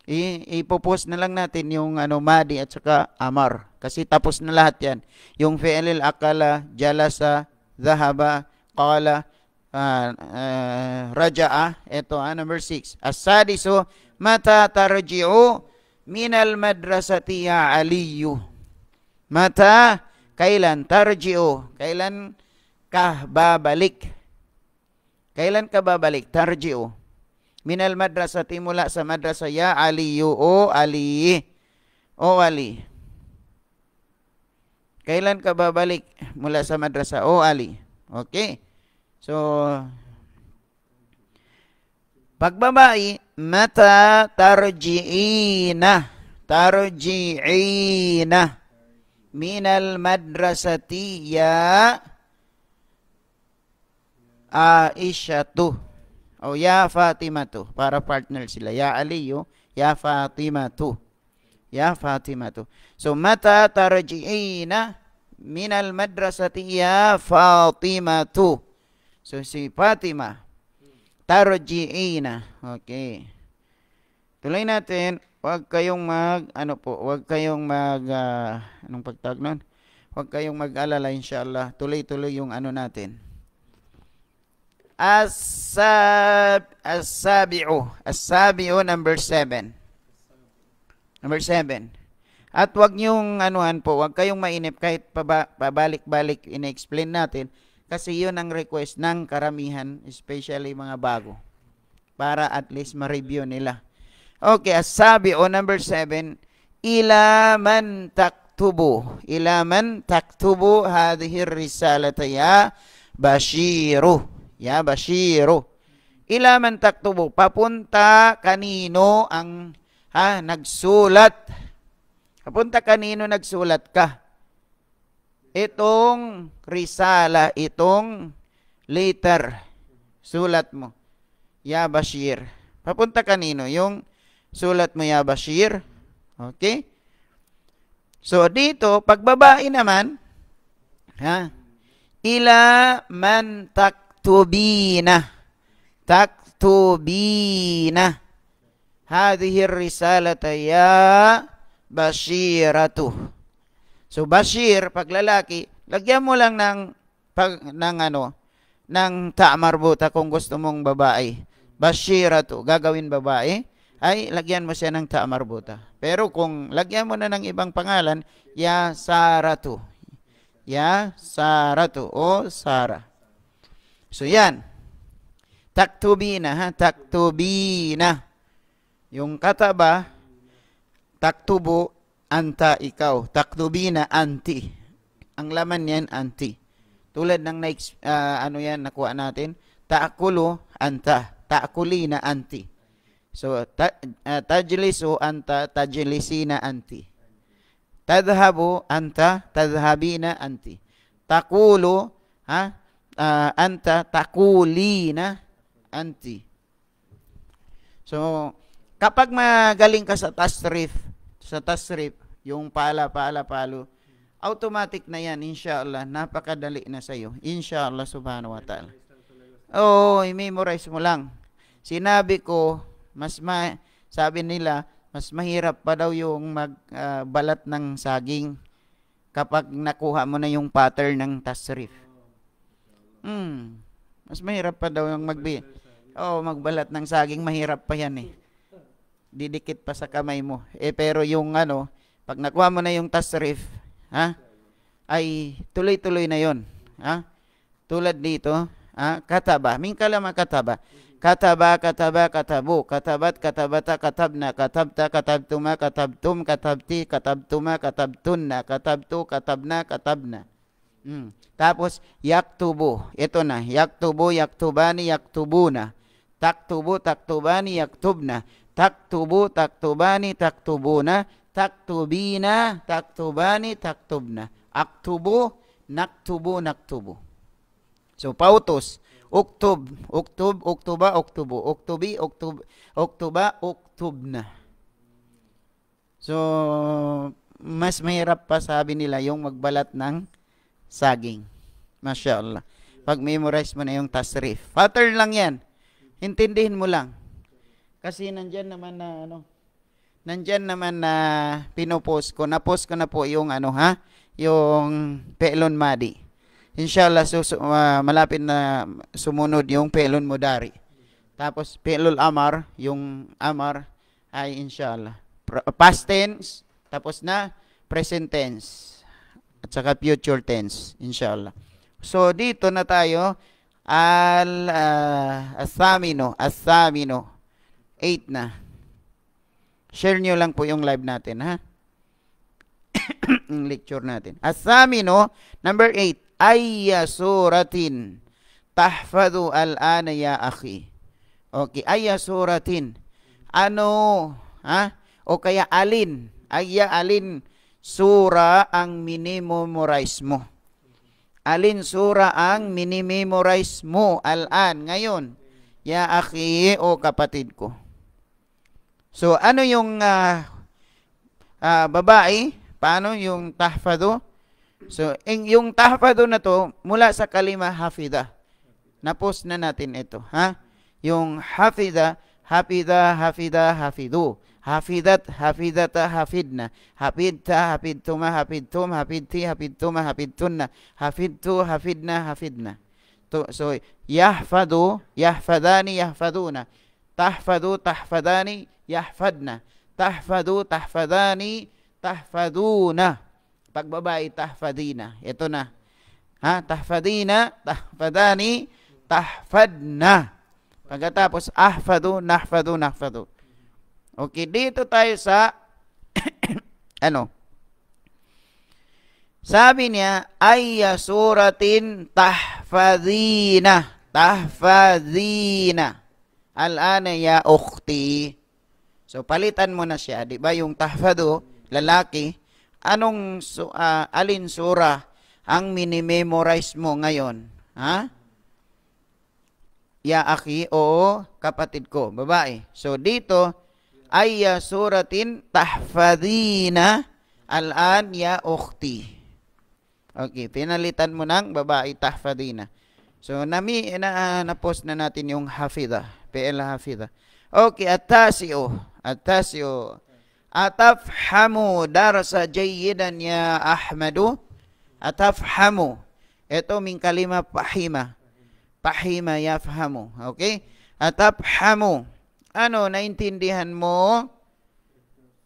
I- ipopost na lang natin yung ano Madi at saka Amar kasi tapos na lahat yan yung fi'lil akala jalasa Zahaba qala uh, uh, raja'a ito ah, number 6 as-sadisu mata tarji'u minal madrasati ya aliyu mata kailan tarji'u kailan ka babalik kailan ka babalik tarji'u minal madrasati mula sa madrasah ya aliyu o ali o oh oh ali kailan ka babalik mula sa madrasah o oh ali okay so pagbabae mata tarjiina tarjiina minal madrasati ya Aisyah tuh O Ya Fatima tu. Para partner sila. Ya Aliyo. Ya Fatima tu. Ya Fatima to. So mata tarji'ina minal madrasati ya Fatima to. So si Fatima. Tarji'ina. Okay. Tuloy natin. Huwag kayong mag, ano po, huwag kayong mag, uh, anong pagtag nun? Huwag kayong mag-alala, inshallah. Tuloy-tuloy yung ano natin. As-sab as-sabi'u. As-sabi'u number 7. Number 7. At wag niyong anuhan po, wag kayong mainip kahit paba, pabalik-balik ina-explain natin kasi 'yun ang request ng karamihan, especially mga bago para at least ma-review nila. Okay, as-sabi'u number 7 ila man taktubu ila man taktubu hadhihi risalata ya bashiru Ya Bashiru. Ila man taktubo. Papunta kanino ang ha, nagsulat. Papunta kanino nagsulat ka. Itong risala, itong letter, sulat mo. Ya Bashir. Papunta kanino? Yung sulat mo, Ya Bashir. Okay? So, dito, pag naman, ha, ila man tak تكتبين تكتبين هذه الرسالة يا بشيرته So Bashir, paglalaki, lagyan mo lang ng pag, ng ano, ng ta'marbuta kung gusto mong babae. Bashiratu, gagawin babae, ay lagyan mo siya ng ta'marbuta. Pero kung lagyan mo na ng ibang pangalan, ya saratu. Ya saratu o Sarah. So yan. Taktubina ha, taktubina. Yung kataba, taktubo, anta ikaw. Taktubina, anti. Ang laman niyan, anti. Tulad ng na, uh, ano yan, nakuha natin, taakulo, anta. Taakulina, anti. So, ta, uh, tajlisu, anta, tajlisina, anti. Tadhabu, anta, tadhabina, anti. Takulo, ha, uh, anta takulina anti. So, kapag magaling ka sa tasrif, sa tasrif, yung pala, pala, palo, automatic na yan, inshallah, napakadali na sa iyo. Inshallah, subhanahu wa ta'ala. Oo, oh, i-memorize mo lang. Sinabi ko, mas ma, sabi nila, mas mahirap pa daw yung magbalat ah, uh, ng saging kapag nakuha mo na yung pattern ng tasrif. Mm. Mas mahirap pa daw yung magbi. Oh, magbalat ng saging mahirap pa 'yan eh. Didikit pa sa kamay mo. Eh pero yung ano, pag nakuha mo na yung tasrif, ha? Ay tuloy-tuloy na 'yon, ha? Tulad dito, ha? Kataba, min kalama kataba. Kataba, kataba, katabu, katabat, katabata, katabna, katabta, katabtuma, katabtum, katabti, katabtuma, katabtunna, katabtu, katabna, katabna. katabna. Mm. Tapos, yaktubo. Ito na, yaktubo, yaktubani, yaktubuna. Taktubo, taktubani, yaktubna. Taktubo, taktubani, taktubuna. Taktubina, taktubani, taktubna. Aktubo, naktubo, naktubo. So, pautos. Oktob, oktob, oktoba, oktubo. Oktobi, oktob, oktoba, oktubna. So, mas mahirap pa sabi nila yung magbalat ng saging. Masya Pag-memorize mo na yung tasrif. Pattern lang yan. Intindihin mo lang. Kasi nandyan naman na ano, nandyan naman na pinopost ko. Na-post ko na po yung ano ha, yung Pelon Madi. Inshallah, sus- uh, ah, malapit na sumunod yung Pelon Mudari. Tapos Pelol Amar, yung Amar ay inshallah. Past tense, tapos na present tense at saka future tense, inshallah. So, dito na tayo, al uh, asamino, asamino, 8 na. Share niyo lang po yung live natin, ha? [coughs] yung lecture natin. Asamino, number 8, ayya suratin, tahfadu al-ana ya akhi. Okay, ayya suratin, ano, ha? O kaya alin, ayya alin, sura ang minimemorize mo? Alin sura ang minimemorize mo? Alan, ngayon, ya aki o kapatid ko. So, ano yung uh, uh, babae? Paano yung tahfado? So, yung tahfado na to, mula sa kalima hafida. Napos na natin ito. Ha? Yung hafida, hafida, hafida, hafidu. حفظت حفظت حفظنا حفظت حفظتما حفظتم حفظتي حفظتما حفظتن حفظت حفظنا حفظنا so يحفظ يحفظان يحفظون تحفظ تحفظان يحفظنا تحفظ تحفظان تحفظون pagbabae tahfadina ito na ha tahfadina tahfadani tahfadna pagkatapos ahfadu nahfadu nahfadu Okay, dito tayo sa [coughs] ano? Sabi niya, ay suratin tahfadhina. Tahfadhina. Al-ana ya ukhti. So, palitan mo na siya. Di ba yung tahfadu, lalaki, anong su- uh, alin sura ang minimemorize mo ngayon? Ha? Ya aki, o kapatid ko, babae. So, dito, ayya suratin tahfadina al-an ya ukhti. Okay, pinalitan mo ng babae tahfadina. So, nami, na, uh, na-post na natin yung hafidha, PL hafidha. Okay, atasio, atasio. atafhamu darasa jayidan ya Ahmadu, atafhamu, ito min kalima pahima, pahima yafhamu, okay? Atafhamu, ano, naintindihan mo?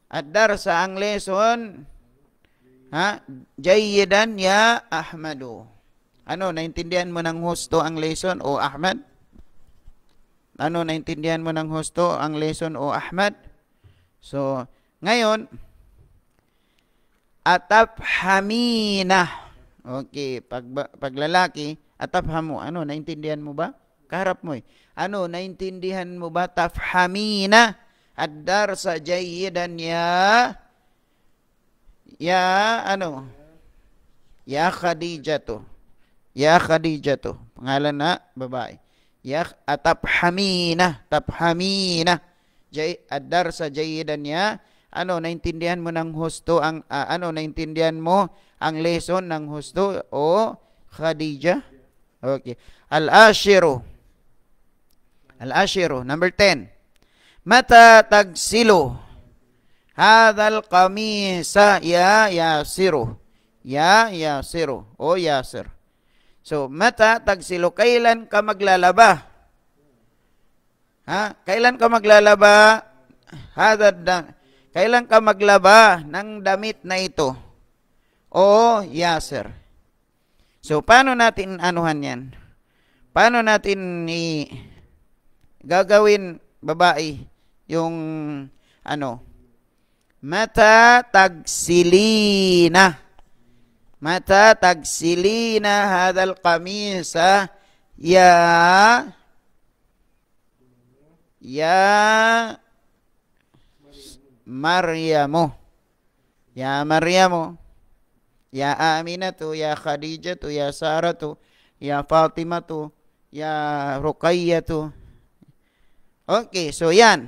At sa ang lesson, ha? Jayidan ya Ahmadu. Ano, naintindihan mo ng husto ang lesson o Ahmad? Ano, naintindihan mo ng husto ang lesson o Ahmad? So, ngayon, atafhamina. Okay, pag, paglalaki, atafhamu. Ano, naintindihan mo ba? Kaharap mo eh. Ano, naintindihan mo ba? Tafhamina ad-darsa jayidan ya ya ano ya Khadija ya Khadija to pangalan na babae ya atafhamina tafhamina jay ad-darsa jayidan ya ano naintindihan mo ng husto ang uh, ano naintindihan mo ang lesson ng husto o Khadija okay al-ashiru Al-ashiru. Oh, number 10. Mata tagsilu hadal kamisa ya yasiru. Ya yasiru o yasir. So, mata tagsilo. Kailan ka maglalaba? Ha? Kailan ka maglalaba? Hadad na. Kailan ka maglaba ng damit na ito? Oo, yasir. So, paano natin anuhan yan? Paano natin i- gagawin babae yung ano mata tagsilina mata tagsilina hadal kamisa ya ya Maryamo ya Maryamo ya Aminatu ya Khadijatu ya Saratu ya Fatimatu ya Ruqayyatu Okay, so yan.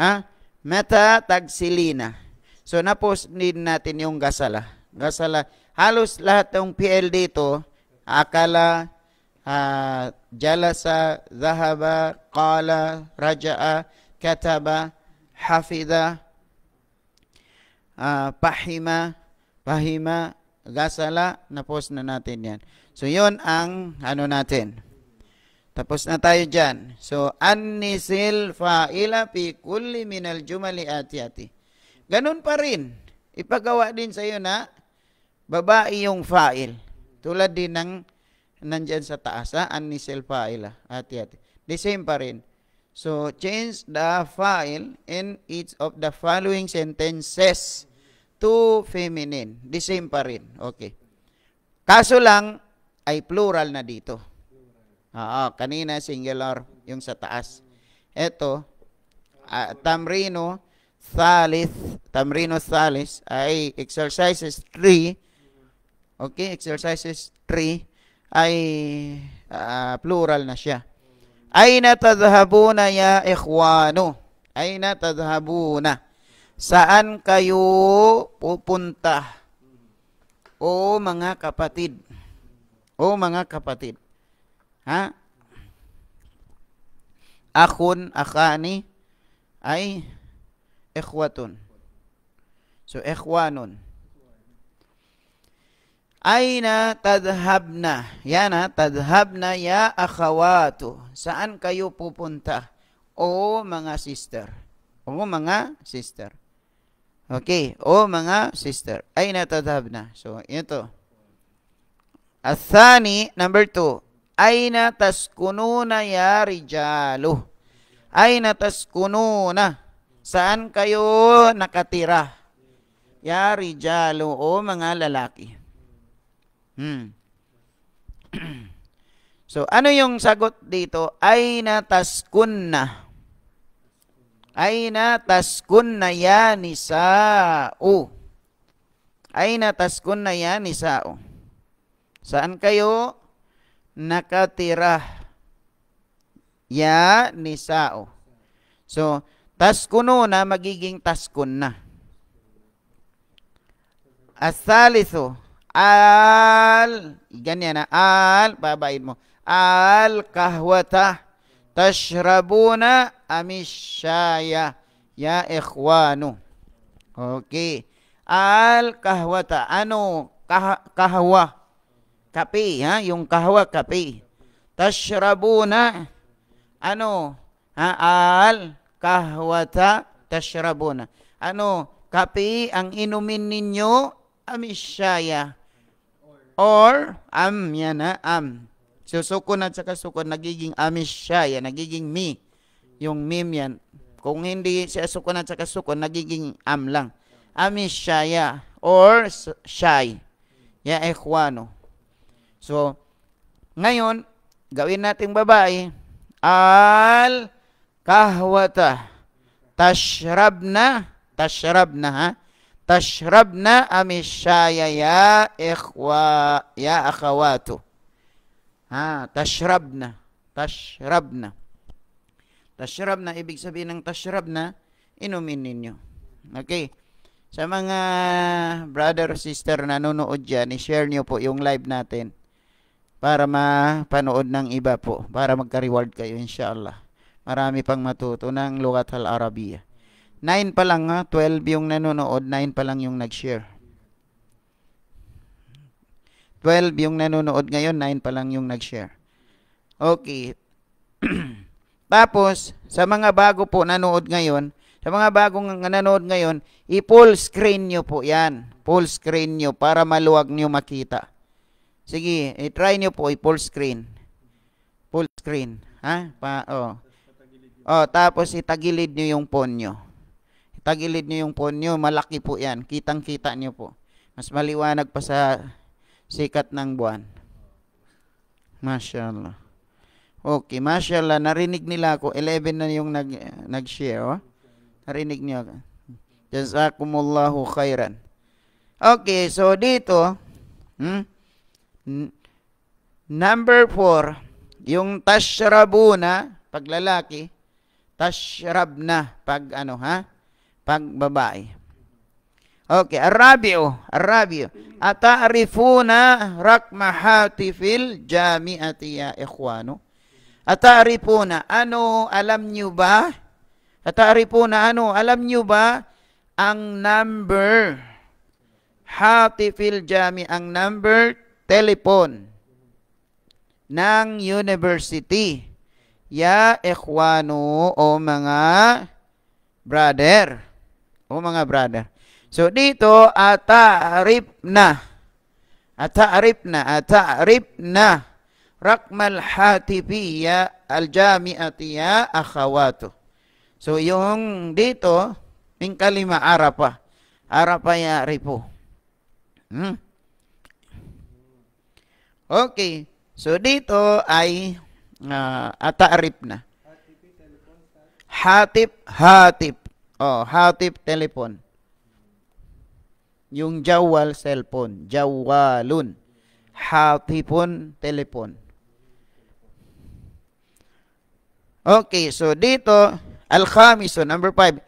Ha? Meta tagsilina. So napos din natin yung gasala. Gasala. Halos lahat ng PL dito, akala, uh, jalasa, zahaba, qala, raja'a, kataba, hafida, uh, ah, pahima, pahima, gasala, napos na natin yan. So, yun ang ano natin. Tapos na tayo dyan. So, annisil fa'ila fi kulli minal jumali ati ati. Ganun pa rin. Ipagawa din sa iyo na babae yung fa'il. Tulad din ng nandyan sa taas, ha? annisil fa'ila ati ati. The same pa rin. So, change the fa'il in each of the following sentences to feminine. The same pa rin. Okay. Kaso lang, ay plural na dito. Oo, kanina singular yung sa taas. Ito, uh, ah, tamrino thalis, tamrino thalis ay exercises 3. Okay, exercises 3 ay uh, plural na siya. Aina tadhhabuna ya ikhwano? Aina tadhhabuna? Saan kayo pupunta? O mga kapatid. O mga kapatid. Ha? Akun, akani, ay ikhwatun. So, ikhwanun. Aina tadhabna. Yan ha, tadhabna ya akhawatu. Saan kayo pupunta? O mga sister. O mga sister. Okay, o mga sister. Aina tadhabna. So, ito. Athani, number two. Aina taskununa ya rijalu? Aina taskununa? Saan kayo nakatira? Ya rijalu o mga lalaki. Hmm. [clears throat] so, ano yung sagot dito? Aina taskunna. Aina taskunna ya nisa'u. Aina taskunna ya nisa'u. Saan kayo nakatirah Ya nisao. So, taskuno na magiging taskun na. Asaliso. Al. Ganyan na. Al. Babaid mo. Al kahwata. Tashrabuna amishaya. Ya ikhwano. Okay. Al kahwata. Ano? Kah kahwa kape, ha? Yung kahwa, kape. Tashrabuna, ano, ha? Al kahwata tashrabuna. Ano, kape ang inumin ninyo, amishaya. Or, am, yan ha, am. So, at saka sukun, nagiging amishaya, nagiging mi. Yung mim yan. Kung hindi siya sukun at saka sukun, nagiging am lang. Amishaya or shy. Ya ikhwano. So, ngayon, gawin nating babae, al kahwata tashrabna tashrabna ha tashrabna amishaya ya ikhwa ya akhawatu ha tashrabna tashrabna tashrabna ibig sabihin ng tashrabna inumin ninyo okay sa mga brother sister nanonood diyan i-share nyo po yung live natin para mapanood ng iba po, para magka-reward kayo inshallah. Marami pang matuto ng Lugat al-Arabiya. 9 pa lang ha, 12 yung nanonood, 9 pa lang yung nag-share. 12 yung nanonood ngayon, 9 pa lang yung nag-share. Okay. [clears throat] Tapos, sa mga bago po nanood ngayon, sa mga bagong nanonood ngayon, i-full screen nyo po yan. Full screen nyo para maluwag nyo makita. Sige, i-try eh, niyo po i-full eh, screen. Full screen. Ha? Pa, oh. Oh, tapos itagilid niyo yung phone niyo. Itagilid niyo yung phone niyo, Malaki po yan. Kitang-kita niyo po. Mas maliwanag pa sa sikat ng buwan. Mashallah. Okay, mashallah. Narinig nila ako. 11 na yung nag, nag-share. Oh. Narinig nyo. Jazakumullahu khairan. Okay, so dito, hmm? Number four, yung tashrabuna, pag lalaki, tashrabna, pag ano ha, pag babae. Okay, arabi'o, arabi'o. Ata'rifuna rakmahati hatifil jami'ati ya ikhwano. Ata'rifuna, ano, alam nyo ba? Ata'rifuna, ano, alam nyo ba ang number? hatifil jami, ang number telephone ng university. Ya ikhwano o mga brother. O mga brother. So dito atarif na. Atarif na. Atarif na. Rakmal hatifiya al-jami'atiya akhawato. So yung dito, yung kalima arapa. Arapa ya ripo. Hmm? Okay. So dito ay uh, ataarip na. Hatip, hatip. Oh, hatip telepon. Yung jawal cellphone, jawalun. Hatipon telepon. Okay, so dito al-khamisu number 5.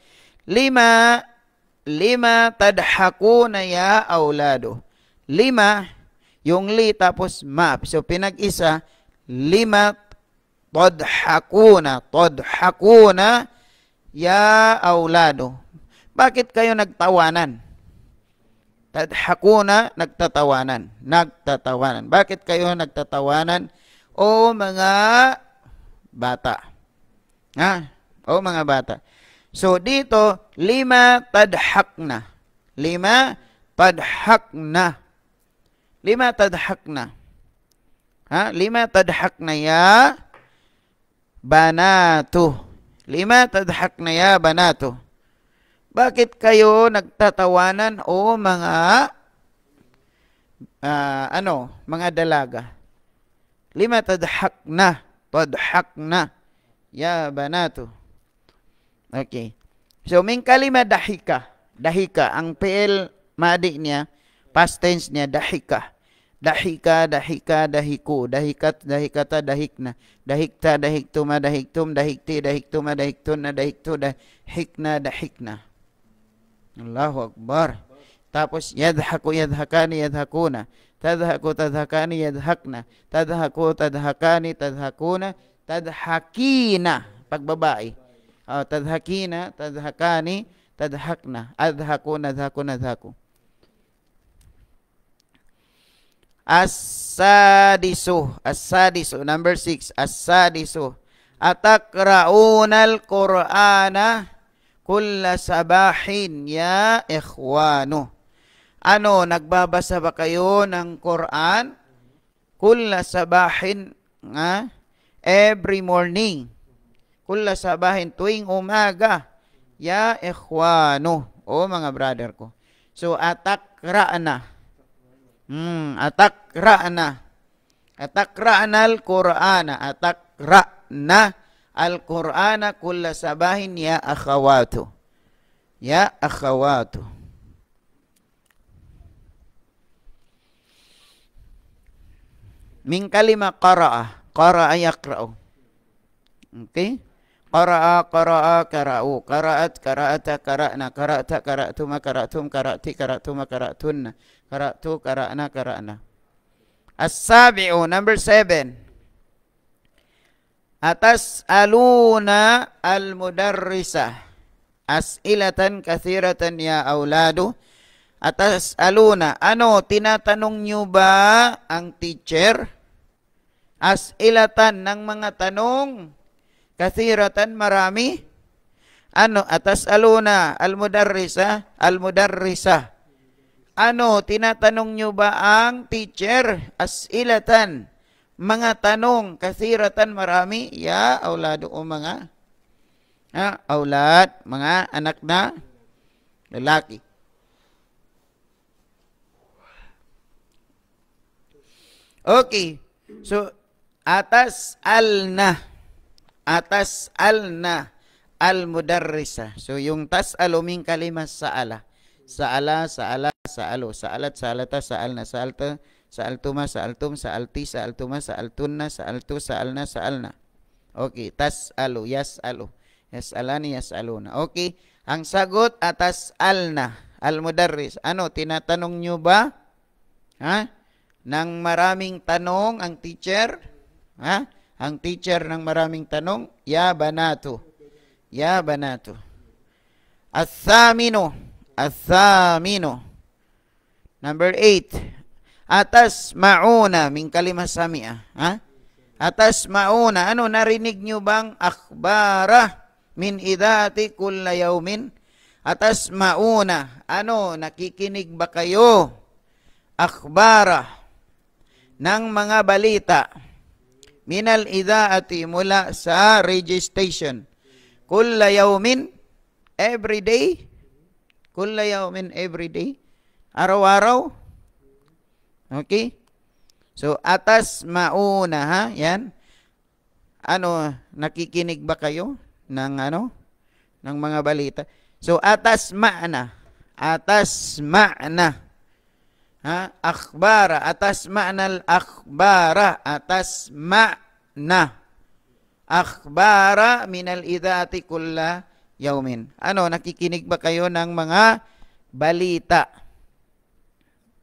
Lima lima tadhakuna ya aulado. Lima yung li tapos ma. So pinag-isa, lima todhakuna, todhakuna ya aulado. Bakit kayo nagtawanan? Tadhakuna, nagtatawanan. Nagtatawanan. Bakit kayo nagtatawanan? O mga bata. Ha? O mga bata. So dito, lima tadhakna. Lima tadhakna. Lima tadhakna. Ha? Lima tadhakna ya banatu. Lima tadhakna ya banatu. Bakit kayo nagtatawanan o mga uh, ano, mga dalaga? Lima tadhakna. Tadhakna. Ya banatu. Okay. So, min kalima dahika. Dahika. Ang PL madi niya, past tense nya dahika dahika dahika dahiku dahikat dahikata dahikna dahikta dahiktuma dahiktum dahikti dahiktuma dahiktun dahiktu dahikna dahikna Allahu akbar tapos yadhaku yadhakani yadhakuna tadhaku tadhakani yadhakna tadhaku tadhakani tadhakuna tadhakina pagbabae oh, tadhakina tadhakani tadhakna adhaku nadhaku nadhaku, nadhaku. As-sadisu. As-sadisu. Number 6 As-sadisu. Atakraunal Qur'ana kulla sabahin ya ikhwano. Ano, nagbabasa ba kayo ng Quran? Kulla sabahin nga every morning. Kulla sabahin tuwing umaga. Ya ikhwano. O oh, mga brother ko. So, atakraana Hmm, atak ra'na. Atak ra'na al-Qur'ana. Atak ra'na al-Qur'ana kulla sabahin ya akhawatu. Ya akhawatu. Min kalima qara'a Qara'a yakra'u. Okay. قرأ قرأ قرأوا قرأت قرأت قرأنا قرأت قرأتم قرأتم قرأت قرأتم قرأتن Kara to, kara na, kara na. As-sabi'u, number seven. Atas aluna al-mudarrisa. As'ilatan kathiratan ya auladu. Atas aluna, ano, tinatanong nyo ba ang teacher? As'ilatan ng mga tanong. Kathiratan, marami. Ano, atas aluna al-mudarrisa, al-mudarrisa. Ano, tinatanong nyo ba ang teacher? Asilatan. Mga tanong, kasiratan marami. Ya, aulado o mga. Ha, aulad, mga anak na lalaki. Okay. So, atas alna. Atas alna. na. Al mudarrisa. So, yung tas aluming kalimas sa ala. Sa'ala, sa'ala, sa'alo, sa'alat, sa'alata, sa'alna, sa'alta, sa'altuma, sa'altum, sa'alti, sa'altuma, sa'altunna, sa'altu, sa'alna, sa'alna. Okay, tas'alo, yas'alo. Yas'alani, yas'aluna. Okay, ang sagot atas alna, al Ano, tinatanong nyo ba? Ha? Nang maraming tanong ang teacher? Ha? Ang teacher ng maraming tanong? Ya banato. Ya banato. At-thamino. Athamino. Number eight. Atas mauna min kalima samia. Ah. Ha? Atas mauna. Ano, narinig nyo bang akbara min idati kulla yaumin? Atas mauna. Ano, nakikinig ba kayo? Akbara ng mga balita minal idaati mula sa registration. Kulla yaumin, every day, Kulla yawmin every day. Araw-araw. Okay? So, atas mauna ha. Yan. Ano, nakikinig ba kayo ng ano? Ng mga balita. So, atas maana. Atas maana. Ha? Akbara. Atas maanal akbara. Atas maana. Akbara minal idati kulla yaumin. Ano, nakikinig ba kayo ng mga balita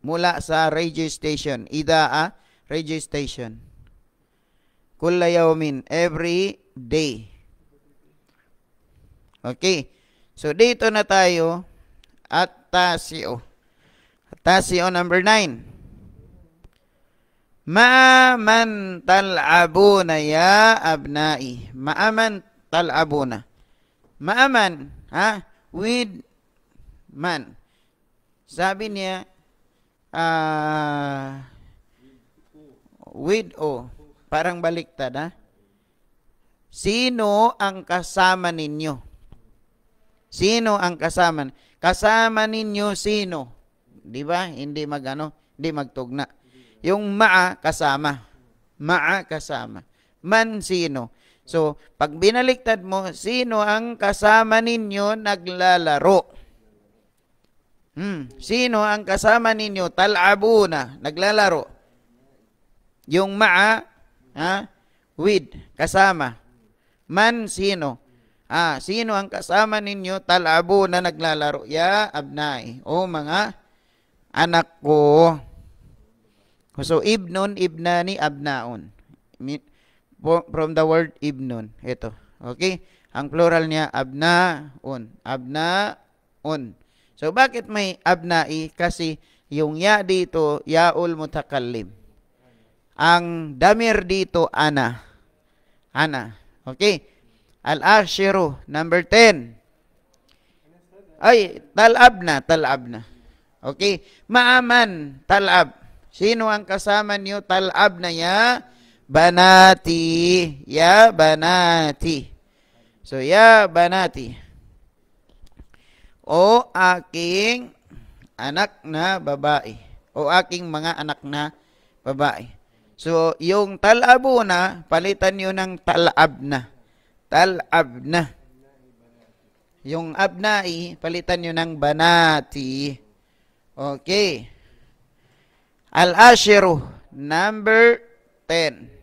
mula sa radio station, idaa ah, radio station? Kulla yaumin, every day. Okay. So, dito na tayo at tasio. Tasio number 9. Ma'aman tal'abuna ya abnai. Ma'aman tal'abuna. Ma'aman, ha? With man. Sabi niya, uh, with o. Parang baliktad, ha? Sino ang kasama ninyo? Sino ang kasama? Kasama ninyo sino? Di ba? Hindi magano, hindi magtugna. Yung ma'a kasama. Ma'a kasama. Man sino? So, pag binaliktad mo, sino ang kasama ninyo naglalaro? Hmm. Sino ang kasama ninyo talabuna, naglalaro? Yung ma'a, ha? With, kasama. Man, sino? Ah, sino ang kasama ninyo talabo na naglalaro? Ya, abnai. O mga anak ko. So, ibnun, ibnani, abnaon from the word ibnun. Ito. Okay? Ang plural niya, abnaun. Abnaun. So, bakit may abnai? Kasi yung ya dito, yaul mutakallim. Ang damir dito, ana. Ana. Okay? Al-ashiru, number 10. Ay, talab na, talab na. Okay? Maaman, talab. Sino ang kasama niyo? Talab na ya banati. Ya banati. So, ya banati. O aking anak na babae. O aking mga anak na babae. So, yung talabo na, palitan niyo ng talab na. Talab na. Yung abnai, palitan niyo ng banati. Okay. Al-Ashiru, number 10.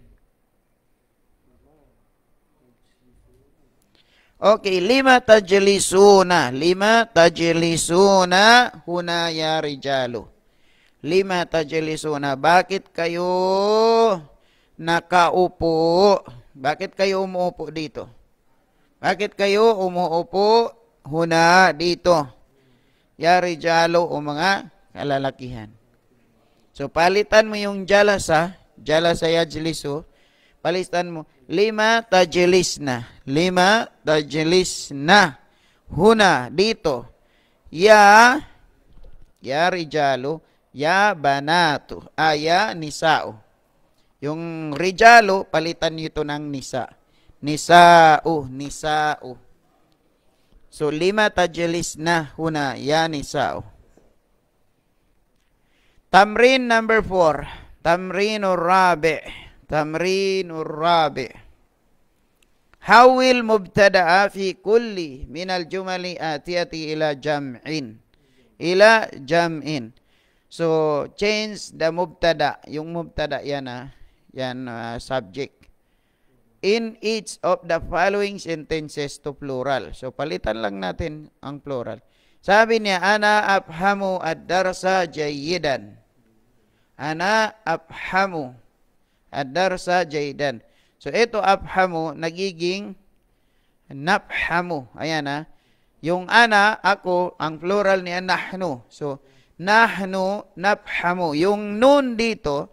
Okay, lima tajlisuna. Lima tajlisuna huna ya rijalu. Lima tajlisuna. Bakit kayo nakaupo? Bakit kayo umuupo dito? Bakit kayo umuupo huna dito? Ya rijalu o mga kalalakihan. So palitan mo yung jalasa, jalasa yajlisu, palitan mo Lima tajilisna. Lima tajilisna. Huna, dito. Ya, ya rijalu, ya banatu. Aya, ah, nisao. Yung rijalu, palitan nyo ito ng nisa. Nisao, nisao. So, lima tajilisna. Huna, ya nisao. Tamrin number four. Tamrin urabi. Tamrin urabi. Hawil mubtada'a fi kulli minal jumali atiyati ila jam'in. Ila jam'in. So, change the mubtada. Yung mubtada yan ah. Yan uh, subject. In each of the following sentences to plural. So, palitan lang natin ang plural. Sabi niya, Ana afhamu ad-darsa jayidan. Ana afhamu ad-darsa jayidan. So ito afhamu nagiging nafhamu. Ayan ha. Yung ana, ako, ang plural niya nahnu. So nahnu nafhamu. Yung nun dito,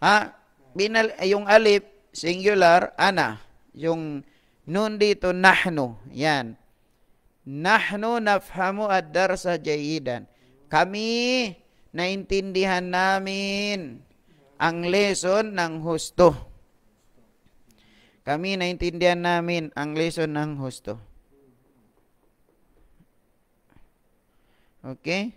ha, binal, yung alif, singular, ana. Yung nun dito, nahnu. Yan. Nahnu nafhamu ad-darsa jayidan. Kami, naintindihan namin ang lesson ng husto. Kami naintindihan namin ang lesson ng husto. Okay?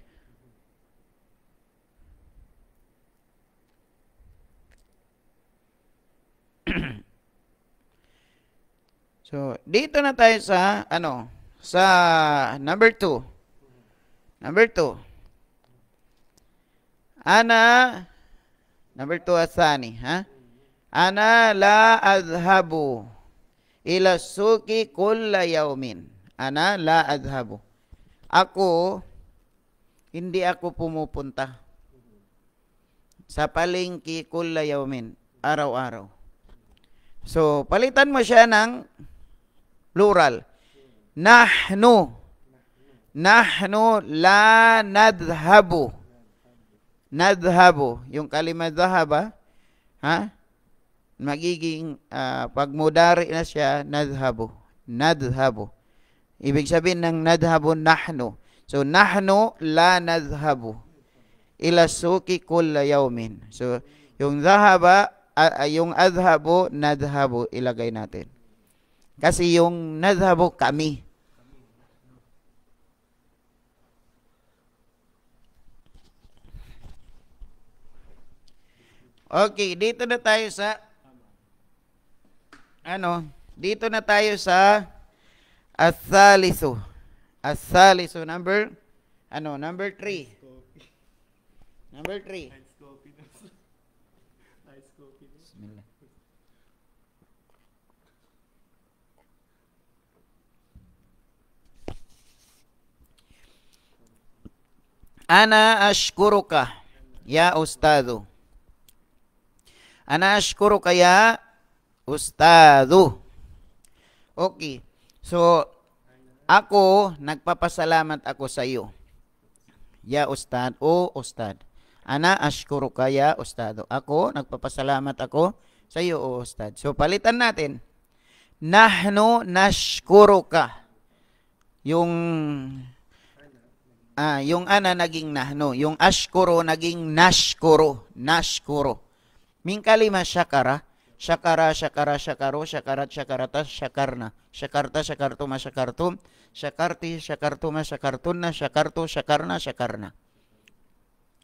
[clears throat] so, dito na tayo sa ano, sa number 2. Number 2. Ana, number 2 Asani, ha? Ana la adhabu ila suki kulla yaumin. Ana la adhabu. Ako, hindi ako pumupunta sa palengke kulla yaumin, araw-araw. So, palitan mo siya ng plural. Nahnu. Nahnu la nadhabu. Nadhabu. Yung kalima dhahaba, ha? magiging uh, pag na siya nadhabu nadhabu ibig sabihin ng nadhabu nahnu so nahnu la nadhabu ila suki kulla yawmin so yung zahaba uh, yung adhabu nadhabu ilagay natin kasi yung nadhabu kami Okay, dito na tayo sa ano, dito na tayo sa Asaliso. Asaliso number ano, number 3. Number 3. Bismillah. Ana ashkuruka ya ustadu. Ana ashkuruka ya Ustadu. Okay. So, ako, nagpapasalamat ako sa iyo. Ya Ustad o Ustad. Ana ashkuru ka ya Ustado. Ako, nagpapasalamat ako sa iyo o Ustad. So, palitan natin. Nahnu nashkuru ka. Yung ah, yung ana naging nahnu, yung ashkuro naging nashkuru, nashkuru. Min kalima syakara, syakara syakara syakaro syakarat syakarata syakarna syakarta syakartu ma syakartum syakarti syakartu ma syakartunna syakartu syakarna syakarna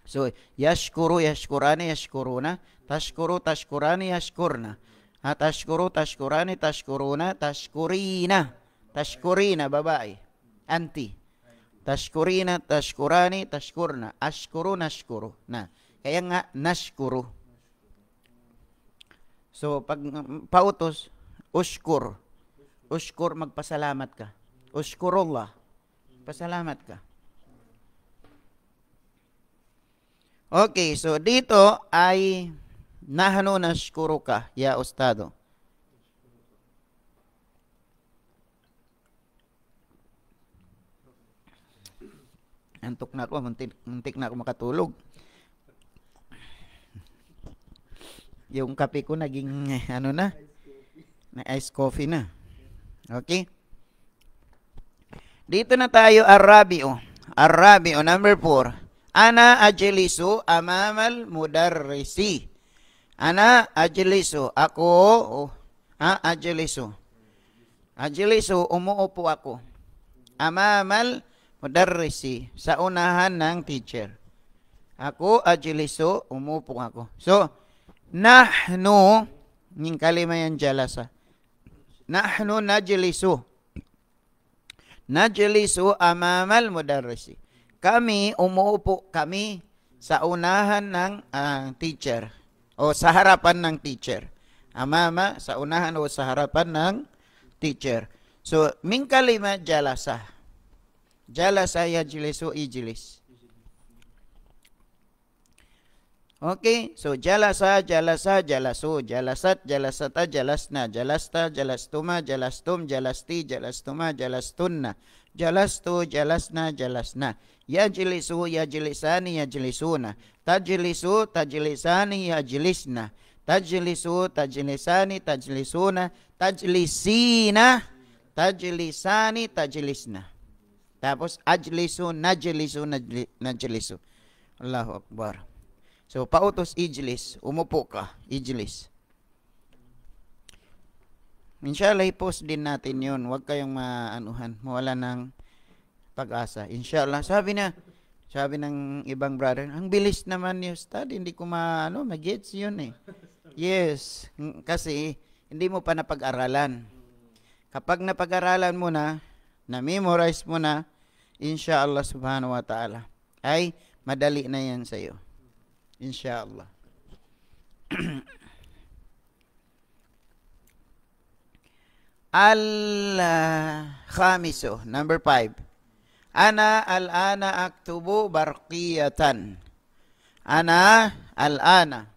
so yashkuru yashkurani yashkuruna tashkuru tashkurani yashkurna ha tashkuru tashkurani tashkuruna tashkurina tashkurina babai anti tashkurina tashkurani tashkurna ashkuru nashkuru nah kayak nga nashkuru So, pag pautos, ushkur. Ushkur, magpasalamat ka. Ushkurullah. Pasalamat ka. Okay, so dito ay nahano na shkuro ka, ya ustado. Antok na ako, muntik, muntik na ako makatulog. Yung kape ko naging ano na? Na ice coffee na. Okay? Dito na tayo Arabio. Arabio number 4. Ana ajlisu amamal mudarrisi. Ana ajlisu ako oh, ha ajlisu. Ajlisu umuupo ako. Amamal mudarrisi sa unahan ng teacher. Ako ajlisu umuupo ako. So Nahnu, yung kalima jalasa. Nahnu najlisu. Najlisu amamal mudarrisi. Kami, umuupo kami sa unahan ng uh, teacher o sa harapan ng teacher. Amama, sa unahan o sa harapan ng teacher. So, min kalima jalasa. Jalasa yajlisu ijlis. Okey, so jalasa, jalasa, jalasu, jalasat, jalasata, jalasna, jalasta, jalastuma, jalastum, jalasti, jalastuma, jalastunna, jalastu, jalasna, jalasna. Ya jilisu, ya jilisani, ya jilisuna. Tajilisu, tajilisani, ya jilisna. Tajilisu, tajilisani, tajilisuna. Tajlisina, tajilisani, tajilisna. Tapos ajlisu, najlisu, najlisu. Allahu Akbar. So, pautos Ijlis, umupo ka, Ijlis. Inshallah, i-post din natin yon. Huwag kayong maanuhan. Mawala ng pag-asa. Inshallah, sabi na, sabi ng ibang brother, ang bilis naman ni Ustad, hindi ko maano, mag-gets yun eh. Yes, mm, kasi hindi mo pa napag-aralan. Kapag napag-aralan mo na, na-memorize mo na, inshallah subhanahu wa ta'ala, ay madali na yan sa'yo. İnşallah. [clears throat] Al-Khamisu, number five. Ana al-ana aktubu barqiyatan. Ana al-ana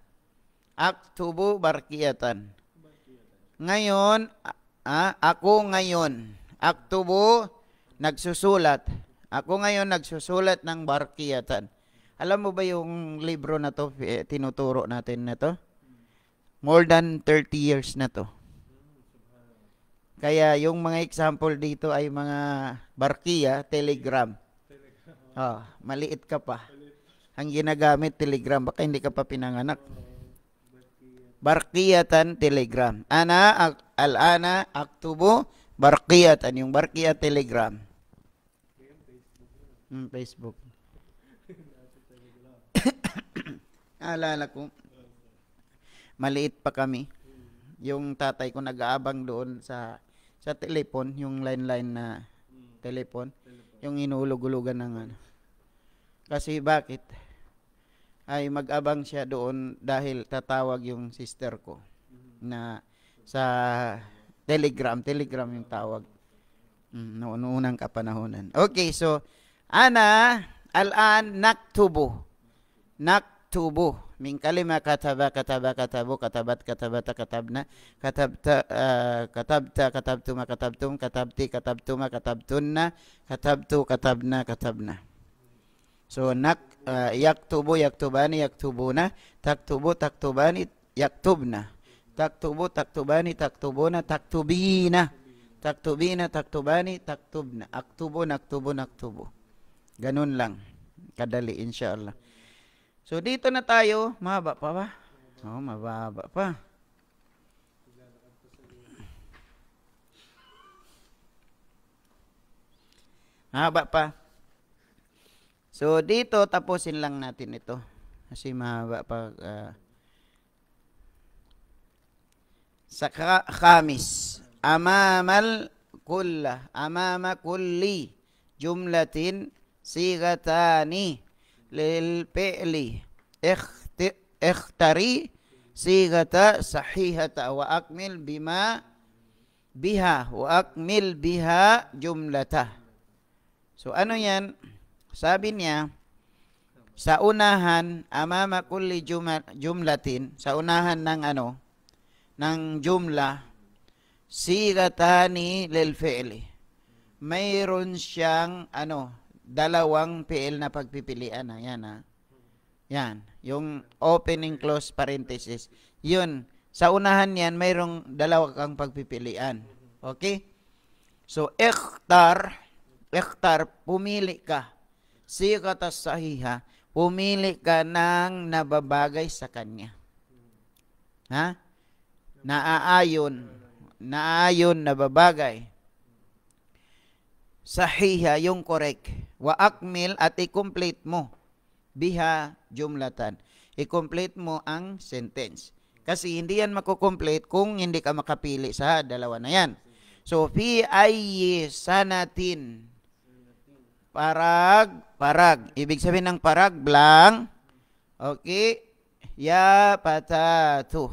aktubu barqiyatan. Ngayon, ah, ako ngayon, aktubo, nagsusulat. Ako ngayon nagsusulat ng barqiyatan. Alam mo ba yung libro na to, eh, tinuturo natin na to? More than 30 years na to. Kaya yung mga example dito ay mga barkiya, telegram. Oh, maliit ka pa. Ang ginagamit, telegram. Baka hindi ka pa pinanganak. Barkiyatan, telegram. Ana, ak, al-ana, aktubo, barkiyatan. Yung barkiya, telegram. Hmm, Facebook. [coughs] Naalala ko, maliit pa kami. Yung tatay ko nag-aabang doon sa sa telepon, yung line-line na telepon, yung inuulog-ulugan ng ano. Kasi bakit? Ay mag-abang siya doon dahil tatawag yung sister ko na sa telegram, telegram yung tawag. Mm, noon unang kapanahonan. Okay, so, ana, al-an naktubo. naktubuh min kalima kataba kataba katabu katabat katabata katabna katabta uh, katabta katabtuma katabtum katabti katabtuma katabtunna katabtu katabna katabna so nak uh, yaktubu yaktubani yaktubuna taktubu taktubani yaktubna taktubu taktubani taktubuna taktubina taktubina taktubani taktubna aktubu naktubu naktubu ganun lang kadali insyaallah So, dito na tayo. Mahaba pa ba? Oo, oh, mababa pa. Mahaba pa. So, dito tapusin lang natin ito. Kasi mababa pa. Uh, sa kamis. Amamal kulla. Amama kulli. Jumlatin sigatani ikhtari اختري صيغة wa akmil bima biha wa akmil biha jumlatah. So ano yan? Sabi niya, sa unahan, amama kulli jumlatin, sa unahan ng ano, ng jumla, sigatani lil fi'li. Mayroon siyang ano, dalawang PL na pagpipilian. Ha? Ah, yan, ha? Ah. Yan. Yung opening close parenthesis. Yun. Sa unahan yan, mayroong dalawa kang pagpipilian. Okay? So, ikhtar, ikhtar, pumili ka. Siya ka sahiha, pumili ka ng nababagay sa kanya. Ha? Naaayon. Naaayon, nababagay. Sahiha, yung correct. Wa akmil at i-complete mo. Biha jumlatan. I-complete mo ang sentence. Kasi hindi yan mako-complete kung hindi ka makapili sa dalawa na yan. So, fi ay sanatin. Parag, parag. Ibig sabihin ng parag, blank. Okay. Ya patatu.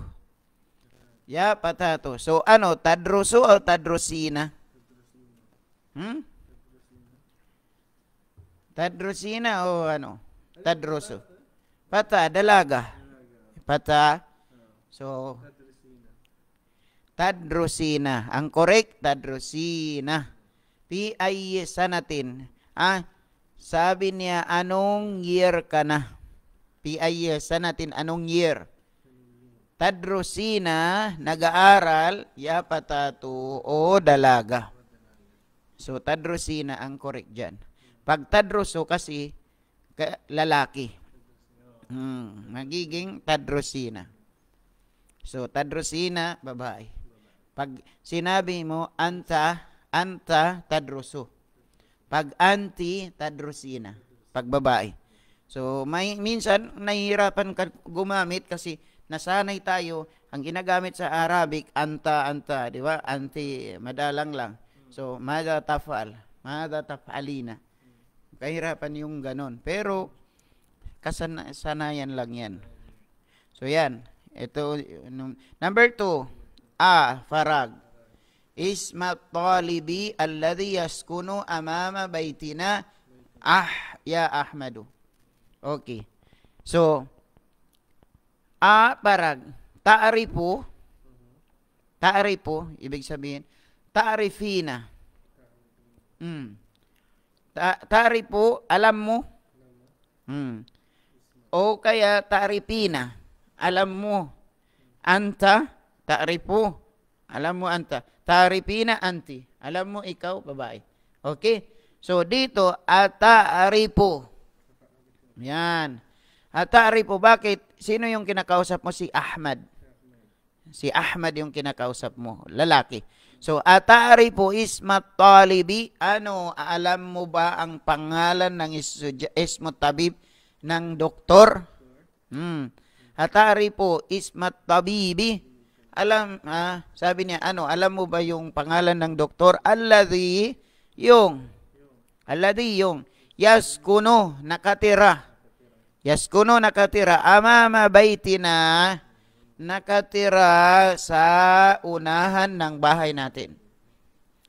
Ya patatu. So, ano? tadrusu o tadrusina? Hmm? Tadrusina o ano? Tadruso. Pata, dalaga. Pata. So, tadrusina. Ang correct, tadrusina. P.I. sanatin. Ah, sabi niya, anong year ka na? P.I. sanatin, anong year? Tadrusina, nag-aaral, yapata to o dalaga. So, tadrusina ang correct dyan. Pag tadruso kasi, lalaki. Hmm, magiging tadrosina. So, tadrosina, babae. Pag sinabi mo, anta, anta, tadruso. Pag anti, tadrosina. Pag babae. So, may, minsan, nahihirapan ka gumamit kasi nasanay tayo, ang ginagamit sa Arabic, anta, anta, di ba? Anti, madalang lang. So, mada tafal, mada tafalina. Kahirapan yung ganon. Pero, kasanayan lang yan. So, yan. Ito, number two, A, farag. Isma talibi alladhi yaskunu amama baytina ah ya Ahmadu. Okay. So, A, parag. Taarifu, taarifu, ibig sabihin, taarifina. Mm. Ta- taripo, alam mo. Hmm. O kaya taripina, alam mo. Anta, taripo, alam mo anta. Taripina, anti, alam mo ikaw, babae. Okay? So dito, ataripo. Yan. Ataripo, bakit? Sino yung kinakausap mo? Si Ahmad. Si Ahmad yung kinakausap mo, lalaki. So, atari po ismat talibi. Ano, alam mo ba ang pangalan ng ismat tabib ng doktor? Hmm. Atari po ismat tabibi. Alam, ha? sabi niya, ano, alam mo ba yung pangalan ng doktor? Alladhi, yung, alladhi, yung, kuno nakatira. kuno nakatira, amama baitina, nakatira sa unahan ng bahay natin.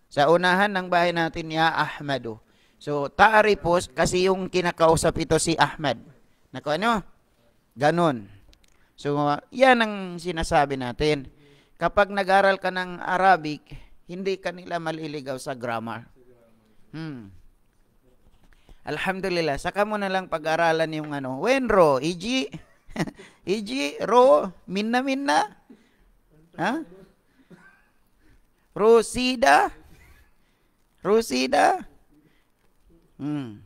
Sa unahan ng bahay natin, ya Ahmadu. So, taaripos, kasi yung kinakausap ito si Ahmad. Nako, ano? Ganon. So, yan ang sinasabi natin. Kapag nag-aral ka ng Arabic, hindi kanila maliligaw sa grammar. Hmm. Alhamdulillah, saka mo na lang pag-aralan yung ano, Wenro, E.G., Iji, [laughs] e Ro, Minna Minna, ha? Rosida, Rosida, hmm.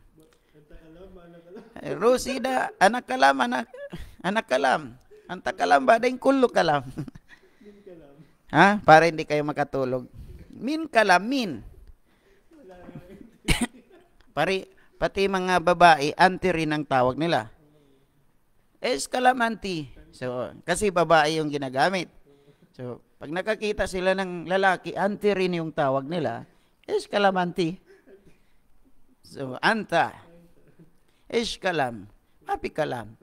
Rosida, anak kalam, anak, anak kalam. Ang takalam ba? Dahil kulo kalam. ha? Para hindi kayo makatulog. Min kalam, min. [laughs] Pari, pati mga babae, anti rin ang tawag nila is calamanti. So, kasi babae yung ginagamit. So, pag nakakita sila ng lalaki, anti rin yung tawag nila, is calamanti. So, anta. Is kalam. Mapi kalam.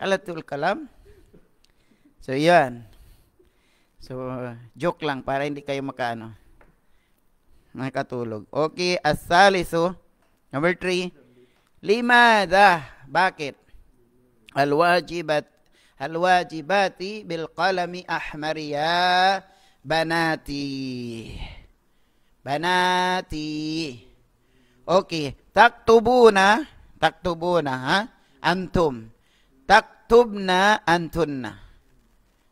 Alatul kalam. So, yan. So, joke lang para hindi kayo makaano. Nakatulog. Okay, asaliso. Number three. Limada. Bakit? Al-wajibat Al-wajibati bil qalami ahmariya Banati Banati Okey Taktubuna Taktubuna ha? Antum Taktubna antunna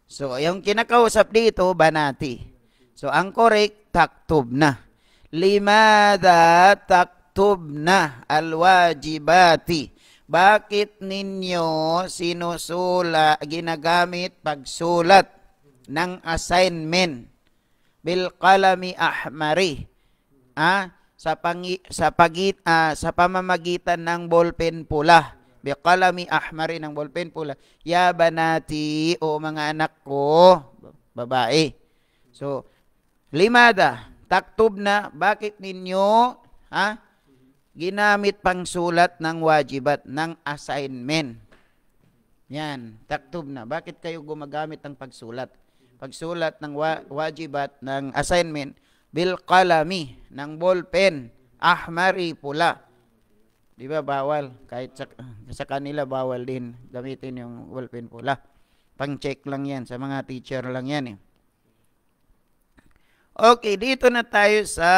So yang kinakausap dito Banati So ang correct Taktubna Limada taktubna Al-wajibati Al-wajibati Bakit ninyo sinusula, ginagamit pagsulat ng assignment bil qalami ahmari ah, sa pangi, sa pagit ah, sa pamamagitan ng ballpen pula bi qalami ahmari ng ballpen pula ya banati o mga anak ko babae so limada taktub na bakit ninyo ha ah, ginamit pang sulat ng wajibat, ng assignment. Yan, taktob na. Bakit kayo gumagamit ng pagsulat? Pagsulat ng wa- wajibat, ng assignment, bil kalami, ng ballpen, ahmari pula. Di ba bawal? Kahit sa, sa kanila bawal din gamitin yung ballpen pula. Pang-check lang yan, sa mga teacher lang yan eh. Okay, dito na tayo sa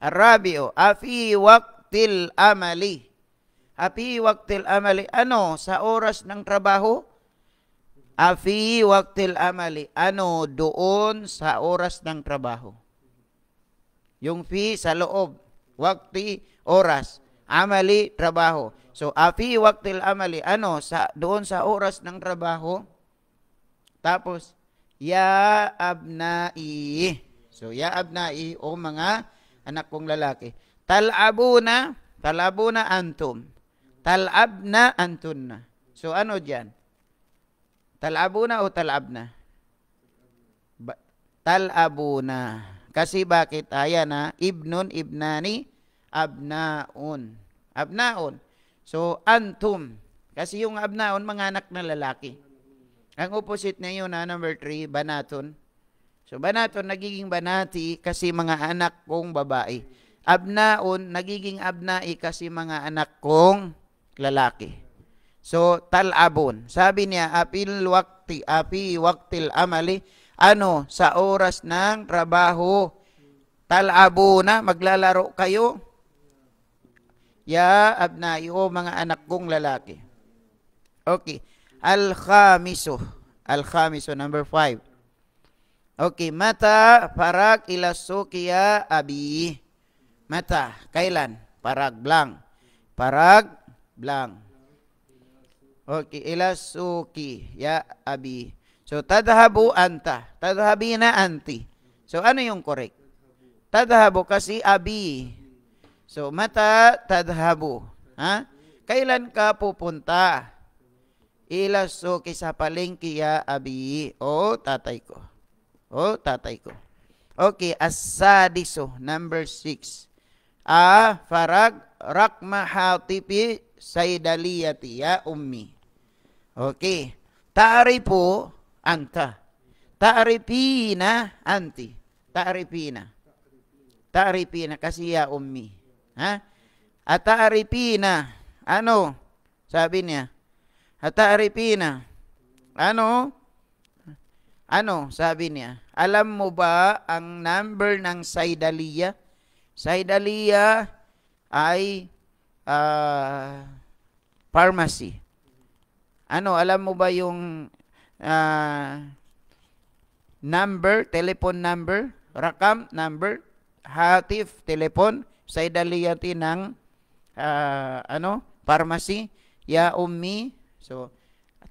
Arabi'o, oh, afi waqtil amali. Afi waqtil amali. Ano? Sa oras ng trabaho? Afi waqtil amali. Ano? Doon sa oras ng trabaho. Yung fi sa loob. Waqti, oras. Amali, trabaho. So, afi waqtil amali. Ano? Sa, doon sa oras ng trabaho. Tapos, ya abnai. So, ya abnai o mga anak kong lalaki. Talabuna, talabuna antum. Talabna antunna. So ano diyan? Talabuna o talabna? Ba talabuna. Kasi bakit? Ayan na, ibnun, ibnani, abnaun. Abnaun. So, antum. Kasi yung abnaun, mga anak na lalaki. Ang opposite na yun, na number 3, banatun. So banato nagiging banati kasi mga anak kong babae. Abnaon nagiging abnai kasi mga anak kong lalaki. So talabon. Sabi niya apil wakti api waktil amali ano sa oras ng trabaho. Talabo na maglalaro kayo. Ya abnai o mga anak kong lalaki. Okay. Al-khamiso. Al-khamiso number five. Okay, mata parag ila sukiya abi. Mata, kailan? Parag blank. Parag blank. Okay, ila suki ya abi. So tadhabu anta, tadhabina anti. So ano yung correct? Tadhabu kasi abi. So mata tadhabu. Ha? Kailan ka pupunta? Ila suki sa palengke ya abi. O tatay ko. O, oh, tatay ko. Okay, asadiso, number 6. A, ah, farag, rakma hatipi, saydaliyati, ya ummi. Okay. Ta'rifu anta. Ta'rifina anti. Ta'rifina. Ta'rifina kasi ya ummi. Ha? At ta'rifina. Ano? Sabi niya. At ta'rifina. Ano? Ano, sabi niya, alam mo ba ang number ng Saidalia? Saidalia ay uh, pharmacy. Ano, alam mo ba yung uh, number, telephone number, rakam number, hatif telephon, Saidaliyati ng uh, ah, ano, pharmacy, ya ummi, so,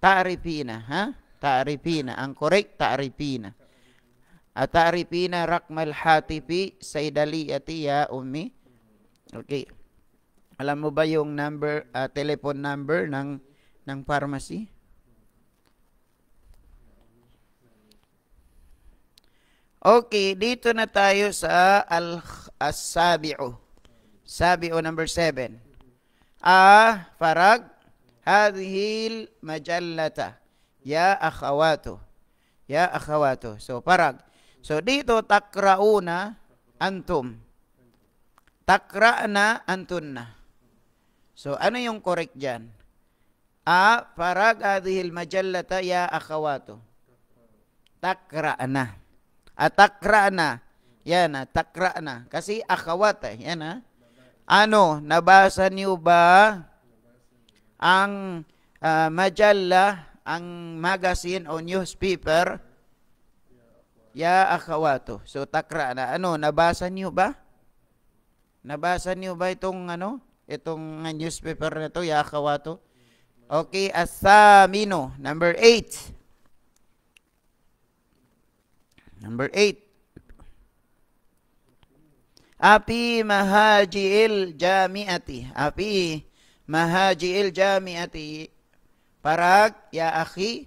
tarifina, ha? ta'rifina. Ang correct ta'rifina. At ta'rifina rakmal hatifi saydaliyati ya ummi. Okay. Alam mo ba yung number, uh, telephone number ng ng pharmacy? Okay, dito na tayo sa al-sabi'u. Sabi'u number 7. Ah, farag, hadhil majallata. Ya akhawato. Ya akhawato. So parag. So dito takrauna antum. Takra'na antunna. So ano yung correct diyan A parag adihil majallata ya akhawato. Takra'na. At Yan na, takra'na. Kasi akhawata. Eh, yan na. Ano, nabasa niyo ba ang uh, majalla ang magazine o newspaper, Ya Akawato. So takra na. Ano, nabasa niyo ba? Nabasa niyo ba itong ano? Itong newspaper na to, Ya Akawato? Okay, Asamino. Number 8. Number 8. Api mahajil jamiati. Api mahajil jamiati Parag, ya akhi.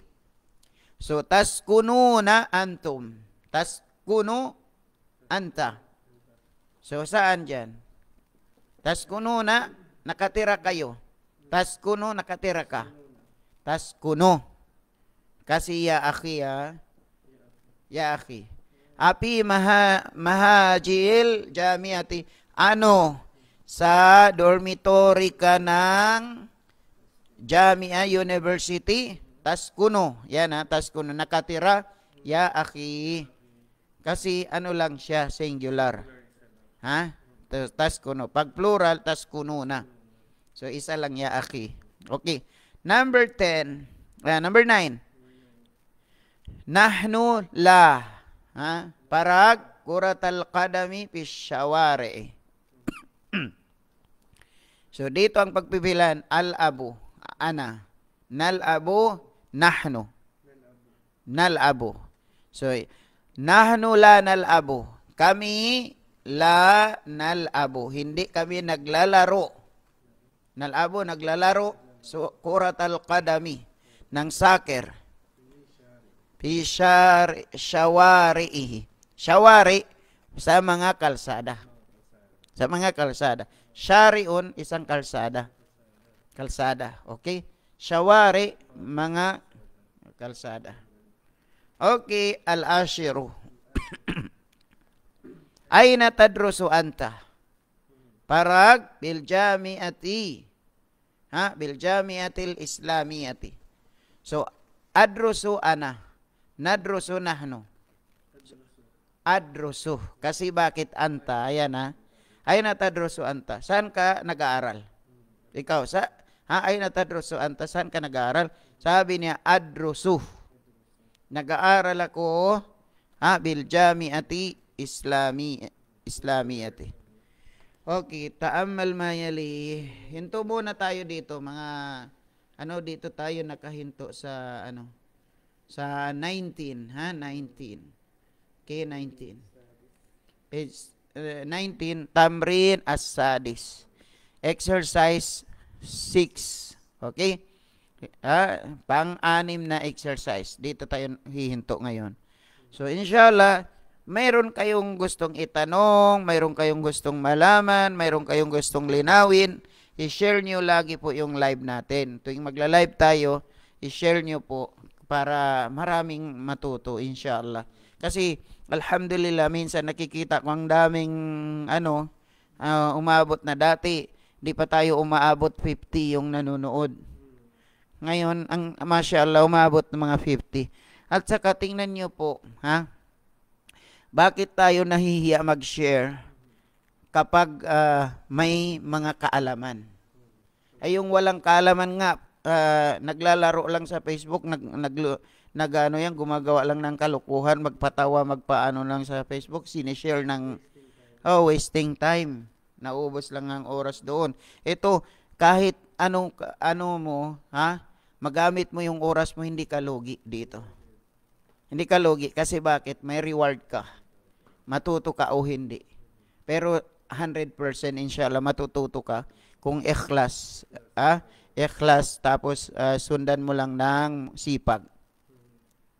So, taskununa antum. Taskunu anta. So, saan dyan? Taskununa, nakatira kayo. Taskuno, nakatira ka. Taskuno. Kasi ya akhi, ya. Ya akhi. Api maha, mahajil jamiati. Ano? Sa dormitory ka ng Jamia University, Taskuno. Yan ha, Taskuno. Nakatira, ya aki. Kasi ano lang siya, singular. Ha? Taskuno. Pag plural, Taskuno na. So, isa lang ya aki. Okay. Number 10. Uh, ah, number 9. Nahnu la. Ha? Parag kuratal kadami pisyawari. [coughs] so, dito ang pagpipilan, al-abu ana. Nal'abu, nahnu. Nal'abu. So, nahnu la nal'abu. Kami la nal'abu. Hindi kami naglalaro. Nal'abu, naglalaro. So, kuratal qadami ng soccer. Fishar syawari'ihi. shawari sa mga kalsada. Sa mga kalsada. shariun isang kalsada kalsada. Okay? Shawari, mga kalsada. Okay, al-ashiru. [coughs] Aina tadrusu anta? Parag bil jami'ati. Ha? Bil jami'atil islamiyati. So, adrusu ana. Nadrusu nahnu. Adrusu. Kasi bakit anta? Ayan ha. Ayan tadrusu anta. Saan ka nag-aaral? Ikaw, sa Ha, ay natadrusu anta ka nag-aaral? Sabi niya, adrusu. Nag-aaral ako ha, bil jami'ati islami, islamiyati. Okay, taamal mayali. Hinto muna tayo dito mga ano dito tayo nakahinto sa ano sa 19 ha 19 okay 19 page uh, 19 tamrin as sadis exercise 6. Okay? Ah, pang-anim na exercise. Dito tayo hihinto ngayon. So, inshallah, mayroon kayong gustong itanong, mayroon kayong gustong malaman, mayroon kayong gustong linawin, i-share nyo lagi po yung live natin. Tuwing magla-live tayo, i-share nyo po para maraming matuto, inshallah. Kasi, alhamdulillah, minsan nakikita ko ang daming, ano, uh, umabot na dati. Di pa tayo umaabot 50 yung nanonood. Ngayon, ang mashallah, umaabot ng mga 50. At saka tingnan nyo po, ha? Bakit tayo nahihiya mag-share kapag uh, may mga kaalaman? Ay eh, yung walang kaalaman nga, uh, naglalaro lang sa Facebook, nag, nag, nag ano yan, gumagawa lang ng kalukuhan, magpatawa, magpaano lang sa Facebook, sinishare ng, oh, wasting time. Naubos lang ang oras doon. Ito, kahit anong, ano mo, ha? Magamit mo yung oras mo, hindi ka logi dito. Hindi ka logi kasi bakit? May reward ka. Matuto ka o hindi. Pero 100% inshallah matututo ka kung ikhlas. Ah, ikhlas tapos uh, sundan mo lang ng sipag.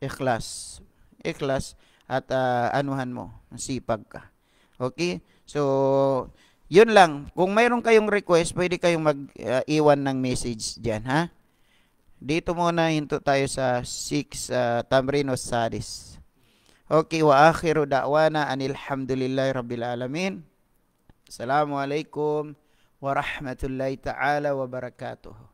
Ikhlas. Ikhlas at uh, anuhan mo, sipag ka. Okay? So, yun lang. Kung mayroon kayong request, pwede kayong mag-iwan ah, uh, ng message dyan, ha? Dito muna hinto tayo sa 6 uh, ah, Tamrino Sadis. Okay, wa akhiru da'wana anilhamdulillahi rabbil alamin. Assalamualaikum warahmatullahi ta'ala wabarakatuh.